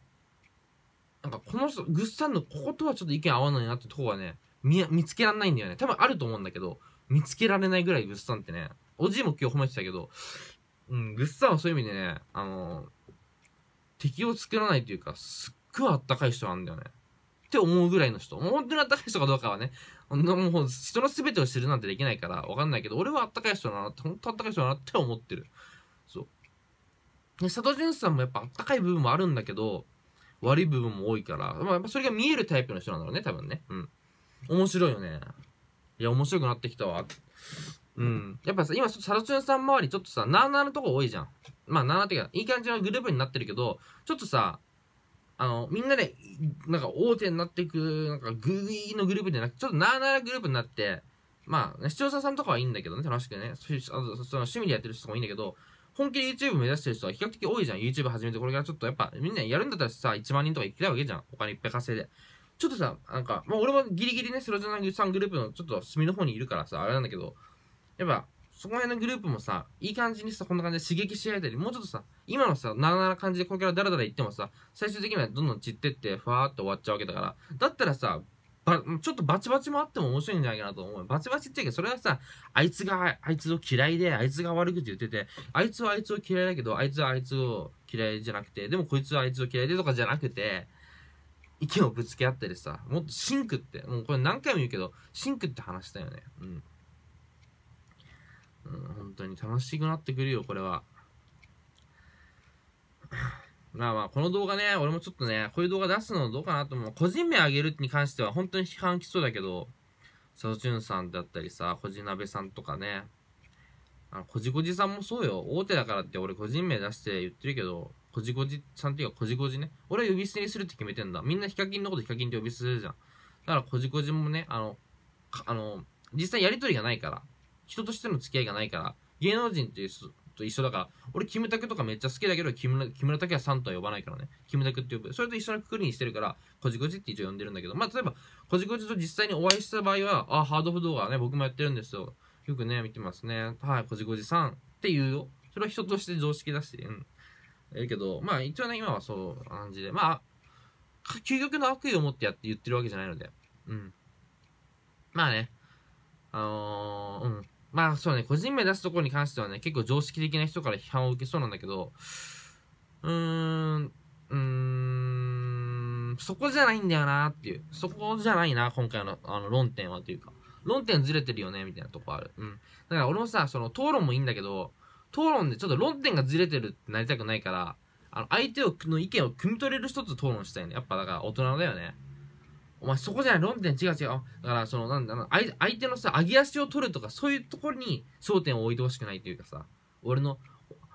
なんかこの人、ぐっさんのこことはちょっと意見合わないなってとこはね、見、見つけられないんだよね。多分あると思うんだけど、見つけられないぐらいグッサンってね、おじいも今日褒めてたけど、うん、グッサンはそういう意味でね、あのー、敵を作らないというか、すっごいあったかい人なんだよね。って思うぐらいの人。本当にあったかい人かどうかはね、もう人の全てを知るなんてできないからわかんないけど、俺はあったかい人だなって、本当あったかい人だなって思ってる。そう。で、佐藤潤さんもやっぱあったかい部分もあるんだけど、悪い部分も多いから、まあ、やっぱそれが見えるタイプの人なんだろうね、多分ね。うん。面白いよね。いや、面白くなってきたわ。うん。やっぱさ、今、サラチュンさん周り、ちょっとさ、なあなあのとこ多いじゃん。まあ、なあなっていうか、いい感じのグループになってるけど、ちょっとさ、あの、みんなで、なんか大手になっていく、なんかグイのグループじゃなくて、ちょっとなあなあグループになって、まあ、視聴者さんとかはいいんだけどね、楽しくね。その趣味でやってる人もいいんだけど、本気で YouTube 目指してる人は比較的多いじゃん。YouTube 始めて、これからちょっとやっぱ、みんなやるんだったらさ、1万人とかいきたいわけじゃん。お金いっぱい稼いで。ちょっとさ、なんか、まあ、俺もギリギリね、スロジョナさんグループのちょっと隅の方にいるからさ、あれなんだけど、やっぱ、そこら辺のグループもさ、いい感じにさ、こんな感じで刺激し合えたり、もうちょっとさ、今のさ、ならなら感じでこれからダラダラ言ってもさ、最終的にはどんどん散ってって、ふわーって終わっちゃうわけだから、だったらさ、ちょっとバチバチもあっても面白いんじゃないかなと思う。バチバチって言うど、それはさ、あいつが、あいつを嫌いで、あいつが悪口言ってて、あいつはあいつを嫌いだけど、あいつはあいつを嫌いじゃなくて、でもこいつはあいつを嫌いでとかじゃなくて、意見をぶつけ合ったりさ、もっとシンクって、もうこれ何回も言うけど、シンクって話だよね。うん。うん、本当に楽しくなってくるよ、これは。(laughs) まあまあ、この動画ね、俺もちょっとね、こういう動画出すのどうかなと思う。個人名あげるに関しては本当に批判きそうだけど、佐藤潤さんだったりさ、小じ鍋さんとかね、あの、こじこじさんもそうよ。大手だからって俺個人名出して言ってるけど、こじこじさんっていうか、こじこじね。俺は呼び捨てにするって決めてんだ。みんなヒカキンのことヒカキンって呼び捨てするじゃん。だからこじこじもね、あの、あの、実際やりとりがないから、人としての付き合いがないから、芸能人っていう人と一緒だから、俺、キムタクとかめっちゃ好きだけど、木村木村拓哉さんとは呼ばないからね。キムタクって呼ぶ。それと一緒のくくりにしてるから、こじこじって一応呼んでるんだけど、まあ、例えば、こじこじと実際にお会いした場合は、あ、ハードフ動画ね、僕もやってるんですよ。よくね、見てますね。はい、こじこじさんって言うよ。それは人として常識だし、うん。やるけど、まあ一応ね、今はそう感じで、まあ、究極の悪意を持ってやって言ってるわけじゃないので、うん。まあね、あのー、うん。まあそうね、個人名出すところに関してはね、結構常識的な人から批判を受けそうなんだけど、うーん、うーん、そこじゃないんだよなっていう。そこじゃないな、今回のあの論点はというか。論点ずれてるよね、みたいなとこある。うん。だから俺もさ、その討論もいいんだけど、討論でちょっと論点がずれてるってなりたくないから、あの、相手をの意見を汲み取れる人と討論したいね。やっぱだから大人だよね。お前そこじゃない、論点違う違う。だからその、なんだろう、相手のさ、上げ足を取るとか、そういうところに焦点を置いてほしくないっていうかさ、俺の、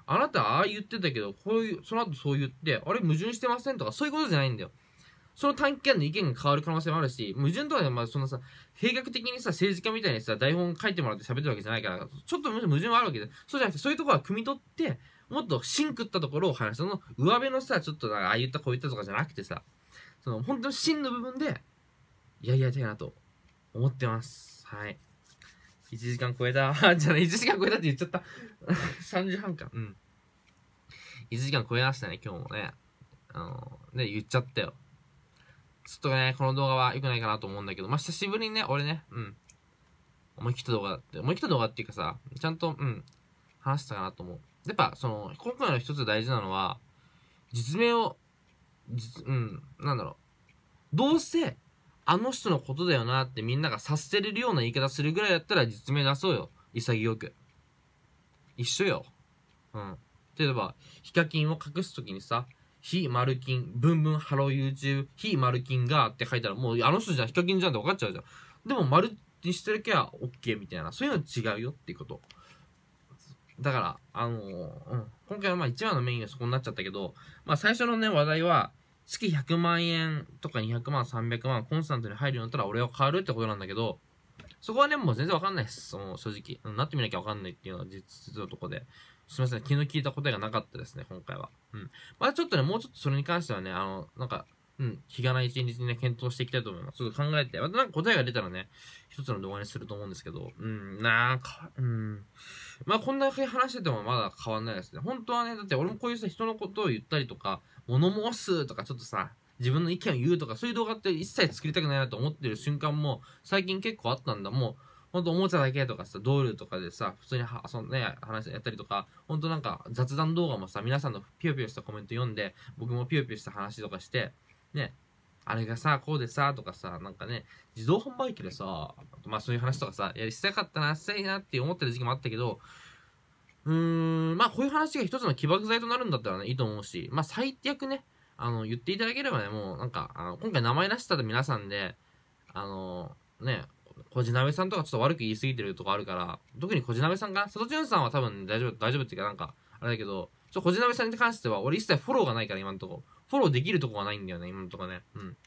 あなたああ言ってたけど、こういう、その後そう言って、あれ矛盾してませんとか、そういうことじゃないんだよ。その短期間の意見が変わる可能性もあるし、矛盾とかでまあそのさ、計画的にさ、政治家みたいにさ、台本書いてもらって喋ってるわけじゃないから、ちょっと矛盾はあるわけで、そうじゃなくて、そういうところは汲み取って、もっと芯食ったところを話す。その上辺のさ、ちょっとなんかああ言ったこう言ったとかじゃなくてさ、その本当の真の部分で、いやりやたいなと思ってます。はい。1時間超えた。(laughs) じゃあね、1時間超えたって言っちゃった。3 (laughs) 時半か。うん。1時間超えましたね、今日もね。あの、ね、言っちゃったよ。ちょっとね、この動画は良くないかなと思うんだけど、まあ、久しぶりにね、俺ね、うん。思い切った動画だって、思い切った動画っていうかさ、ちゃんと、うん、話したかなと思う。やっぱ、その、今回の一つ大事なのは、実名を、実、うん、なんだろう。どうせ、あの人のことだよなってみんなが察せれるような言い方するぐらいだったら実名出そうよ。潔く。一緒よ。うん。例えば、ヒカキンを隠すときにさ、非マルキン、ブンブンハロー YouTube、非マルキンがって書いたら、もうあの人じゃん、ヒカキンじゃんって分かっちゃうじゃん。でも、丸にしてるけは OK みたいな、そういうの違うよっていうこと。だから、あのー、うん、今回はまあ一番のメインがそこになっちゃったけど、まあ最初のね、話題は、月100万円とか200万、300万、コンスタントに入るようになったら俺は変わるってことなんだけど、そこはね、もう全然わかんないです。その正直。なってみなきゃわかんないっていうのは実のとこで。すみません、昨日聞いた答えがなかったですね、今回は。うん。またちょっとね、もうちょっとそれに関してはね、あの、なんか、うん、気がない一日にね、検討していきたいと思います。ちょっと考えて、またなんか答えが出たらね、一つの動画にすると思うんですけど、うん、なんか、うん。まあ、こんだけ話しててもまだ変わんないですね。本当はね、だって俺もこういうさ、人のことを言ったりとか、物申すとか、ちょっとさ、自分の意見を言うとか、そういう動画って一切作りたくないなと思ってる瞬間も、最近結構あったんだ。もう、ほんとおもちゃだけとかさ、ドールとかでさ、普通に遊そんね、話やったりとか、ほんとなんか雑談動画もさ、皆さんのピよピよしたコメント読んで、僕もピーピーした話とかして、ね、あれがさ、こうでさ、とかさ、なんかね、自動販売機でさ、まあそういう話とかさ、やりしたかったな、したいなって思ってる時期もあったけど、うーん、まあこういう話が一つの起爆剤となるんだったらね、いいと思うし、まあ最悪ね、あの、言っていただければね、もうなんか、あの今回名前出したら皆さんで、あの、ね、小じ鍋さんとかちょっと悪く言い過ぎてるとこあるから、特に小じ鍋さんかな瀬戸潤さんは多分大丈夫、大丈夫っていうかなんか、あれだけど、ちょ、小じ鍋さんに関しては、俺一切フォローがないから今んとこ。フォローできるとこがないんだよね、今んとこね。うん。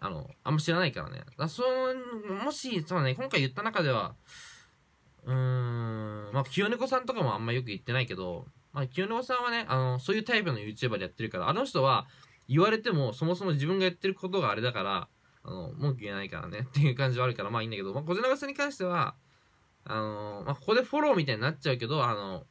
あの、あんま知らないからね。だそう、もし、そうね、今回言った中では、うーん、まあ、清猫さんとかもあんまよく言ってないけど、まあ、清猫さんはね、あの、そういうタイプの YouTuber でやってるから、あの人は、言われても、そもそも自分がやってることがあれだから、あの、文句言えないからねっていう感じはあるから、まあいいんだけど、まあ、小島さんに関しては、あのー、まあ、ここでフォローみたいになっちゃうけど、あの、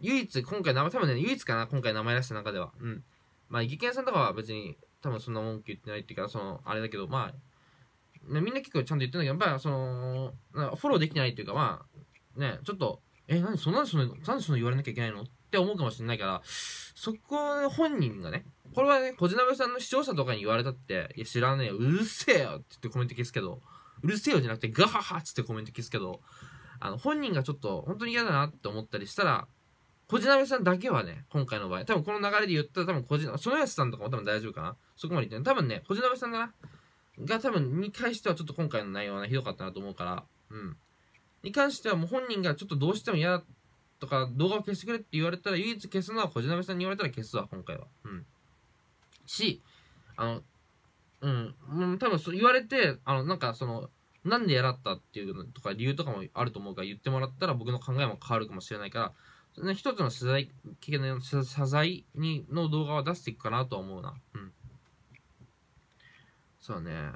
唯一、今回名前、多分ね、唯一かな、今回名前出した中では。うん。まあ、イギケンさんとかは別に、多分そんな文句言ってないっていうか、その、あれだけど、まあ、ね、みんな結構ちゃんと言ってんだけど、やっぱり、その、フォローできないっていうか、まあ、ね、ちょっと、え、何、そんなんそんな、んでその言われなきゃいけないのっって思うかもしれないから、そこ本人がね、これはね、小じなさんの視聴者とかに言われたって、いや知らねえよ、うるせえよって言ってコメント消すけど、うるせえよじゃなくてガハハっつってコメント消すけど、あの、本人がちょっと本当に嫌だなって思ったりしたら、小じなさんだけはね、今回の場合、多分この流れで言ったら多分小じな、そのやつさんとかも多分大丈夫かな。そこまで言って多分ね、小じなさんだな。が多分に関してはちょっと今回の内容は、ね、ひどかったなと思うから、うん。に関してはもう本人がちょっとどうしても嫌だっとか動画を消してくれって言われたら、唯一消すのは小島さんに言われたら消すわ、今回は。うん。し、あの、うん、うん、多分そう言われて、あの、なんかその、なんでやらったっていうのとか理由とかもあると思うから言ってもらったら僕の考えも変わるかもしれないから、その一つの謝罪、謝罪にの動画は出していくかなとは思うな。うん。そうね。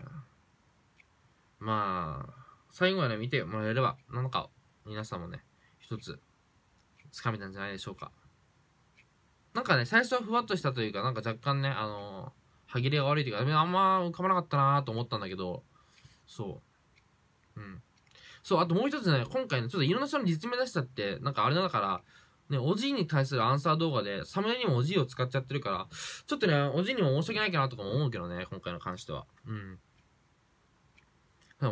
まあ、最後まで見てもらえれば、なのか、皆さんもね、一つつかめたんじゃないでしょうか。なんかね、最初はふわっとしたというか、なんか若干ね、あのー、歯切れが悪いというか、あんま浮かばなかったなと思ったんだけど、そう。うん。そう、あともう一つね、今回ね、ちょっといろんな人の実名出したって、なんかあれだから、ね、おじいに対するアンサー動画で、サムネにもおじいを使っちゃってるから、ちょっとね、おじいにも申し訳ないかなとかも思うけどね、今回の関しては。うん。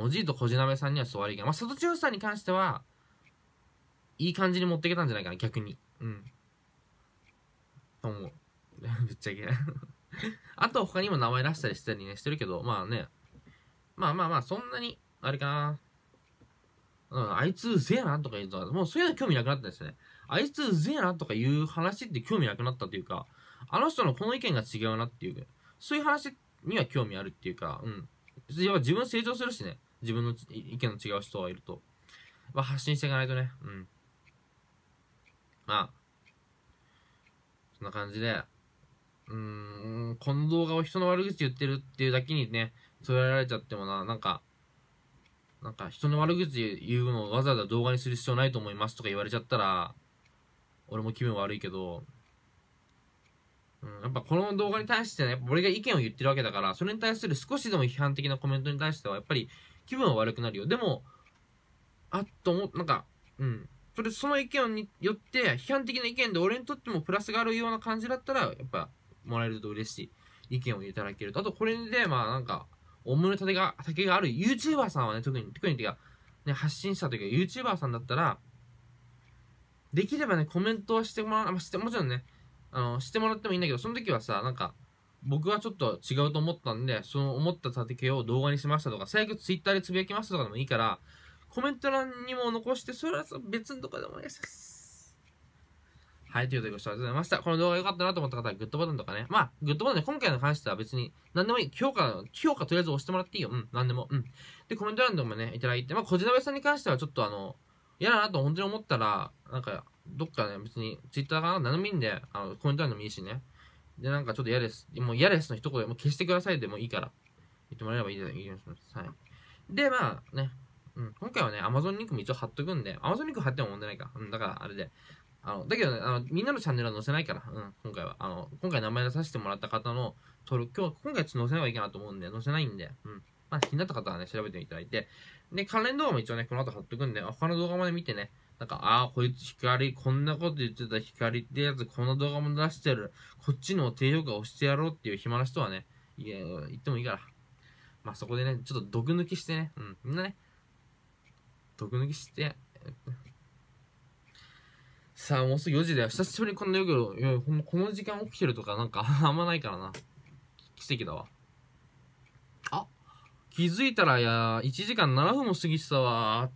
おじいと小じなめさんにはそう悪いけど、まあ、外中さんに関しては、いい感じに持っていけたんじゃないかな、逆に。うん。と思う。(laughs) ぶっちゃけ (laughs) あとは他にも名前出したりしてたりね、してるけど、まあね。まあまあまあ、そんなに、あれかな。うん、あいつうぜえなとか言うと、もうそういうの興味なくなったですね。あいつうぜえなとかいう話って興味なくなったというか、あの人のこの意見が違うなっていう、そういう話には興味あるっていうか、うん。やっぱ自分成長するしね。自分の意見の違う人はいると。まあ、発信していかないとね。うん。まあ、そんな感じで、うーん、この動画を人の悪口言ってるっていうだけにね、添えられちゃってもな、なんか、なんか人の悪口言うのをわざわざ動画にする必要ないと思いますとか言われちゃったら、俺も気分悪いけど、うん、やっぱこの動画に対してね、やっぱ俺が意見を言ってるわけだから、それに対する少しでも批判的なコメントに対しては、やっぱり気分は悪くなるよ。でも、あっと思、なんか、うん、それその意見によって批判的な意見で俺にとってもプラスがあるような感じだったらやっぱもらえると嬉しい意見をいただけるとあとこれでまあなんか思いの丈が丈がある YouTuber さんはね特に特にてか、ね、発信者というか YouTuber さんだったらできればねコメントはしてもらう、まあ、してもちろんねあのしてもらってもいいんだけどその時はさなんか僕はちょっと違うと思ったんで、その思った立て系を動画にしましたとか、最悪 twitter でつぶやきましたとかでもいいから、コメント欄にも残して、それは別のとこでお願いします。はい、ということでご視聴ありがとうございました。この動画良かったなと思った方はグッドボタンとかね。まあ、グッドボタンで今回の関しては別に何でもいい。評価、評価とりあえず押してもらっていいよ。うん、何でも。うん。で、コメント欄でもね、いただいて、まあ、小じなさんに関してはちょっとあの、嫌だなと本当に思ったら、なんか、どっかね、別に、ツイッターかな何でもいいんで、あの、コメント欄でもいいしね。で、なんかちょっと嫌です。もう嫌ですの一言で、もう消してくださいでもいいから、言ってもらえればいいです。はい。で、まあね、うん、今回はね、Amazon リンクも一応貼っとくんで、Amazon リンク貼っても問題ないか。うん、だからあれで。あの、だけどね、あの、みんなのチャンネルは載せないから、うん、今回は。あの、今回名前出させてもらった方の登録、今日、今回ちょっと載せないがいいかなと思うんで、載せないんで、うん。まあ、気になった方はね、調べていただいて。で、関連動画も一応ね、この後貼っとくんで、他の動画まで見てね、なんか、ああ、こいつ光、こんなこと言ってた光ってやつ、こんな動画も出してる、こっちの低評価押してやろうっていう暇な人はね、いや、言ってもいいから。まあ、そこでね、ちょっと毒抜きしてね、うん、みんなね、毒抜きして。さあ、もうすぐ4時だよ。久しぶりにこんな夜、この時間起きてるとかなんか (laughs) あんまないからな。奇跡だわ。あ気づいたらや、1時間7分も過ぎてたわ。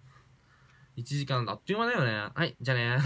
1時間あっという間だよね。はい、じゃあね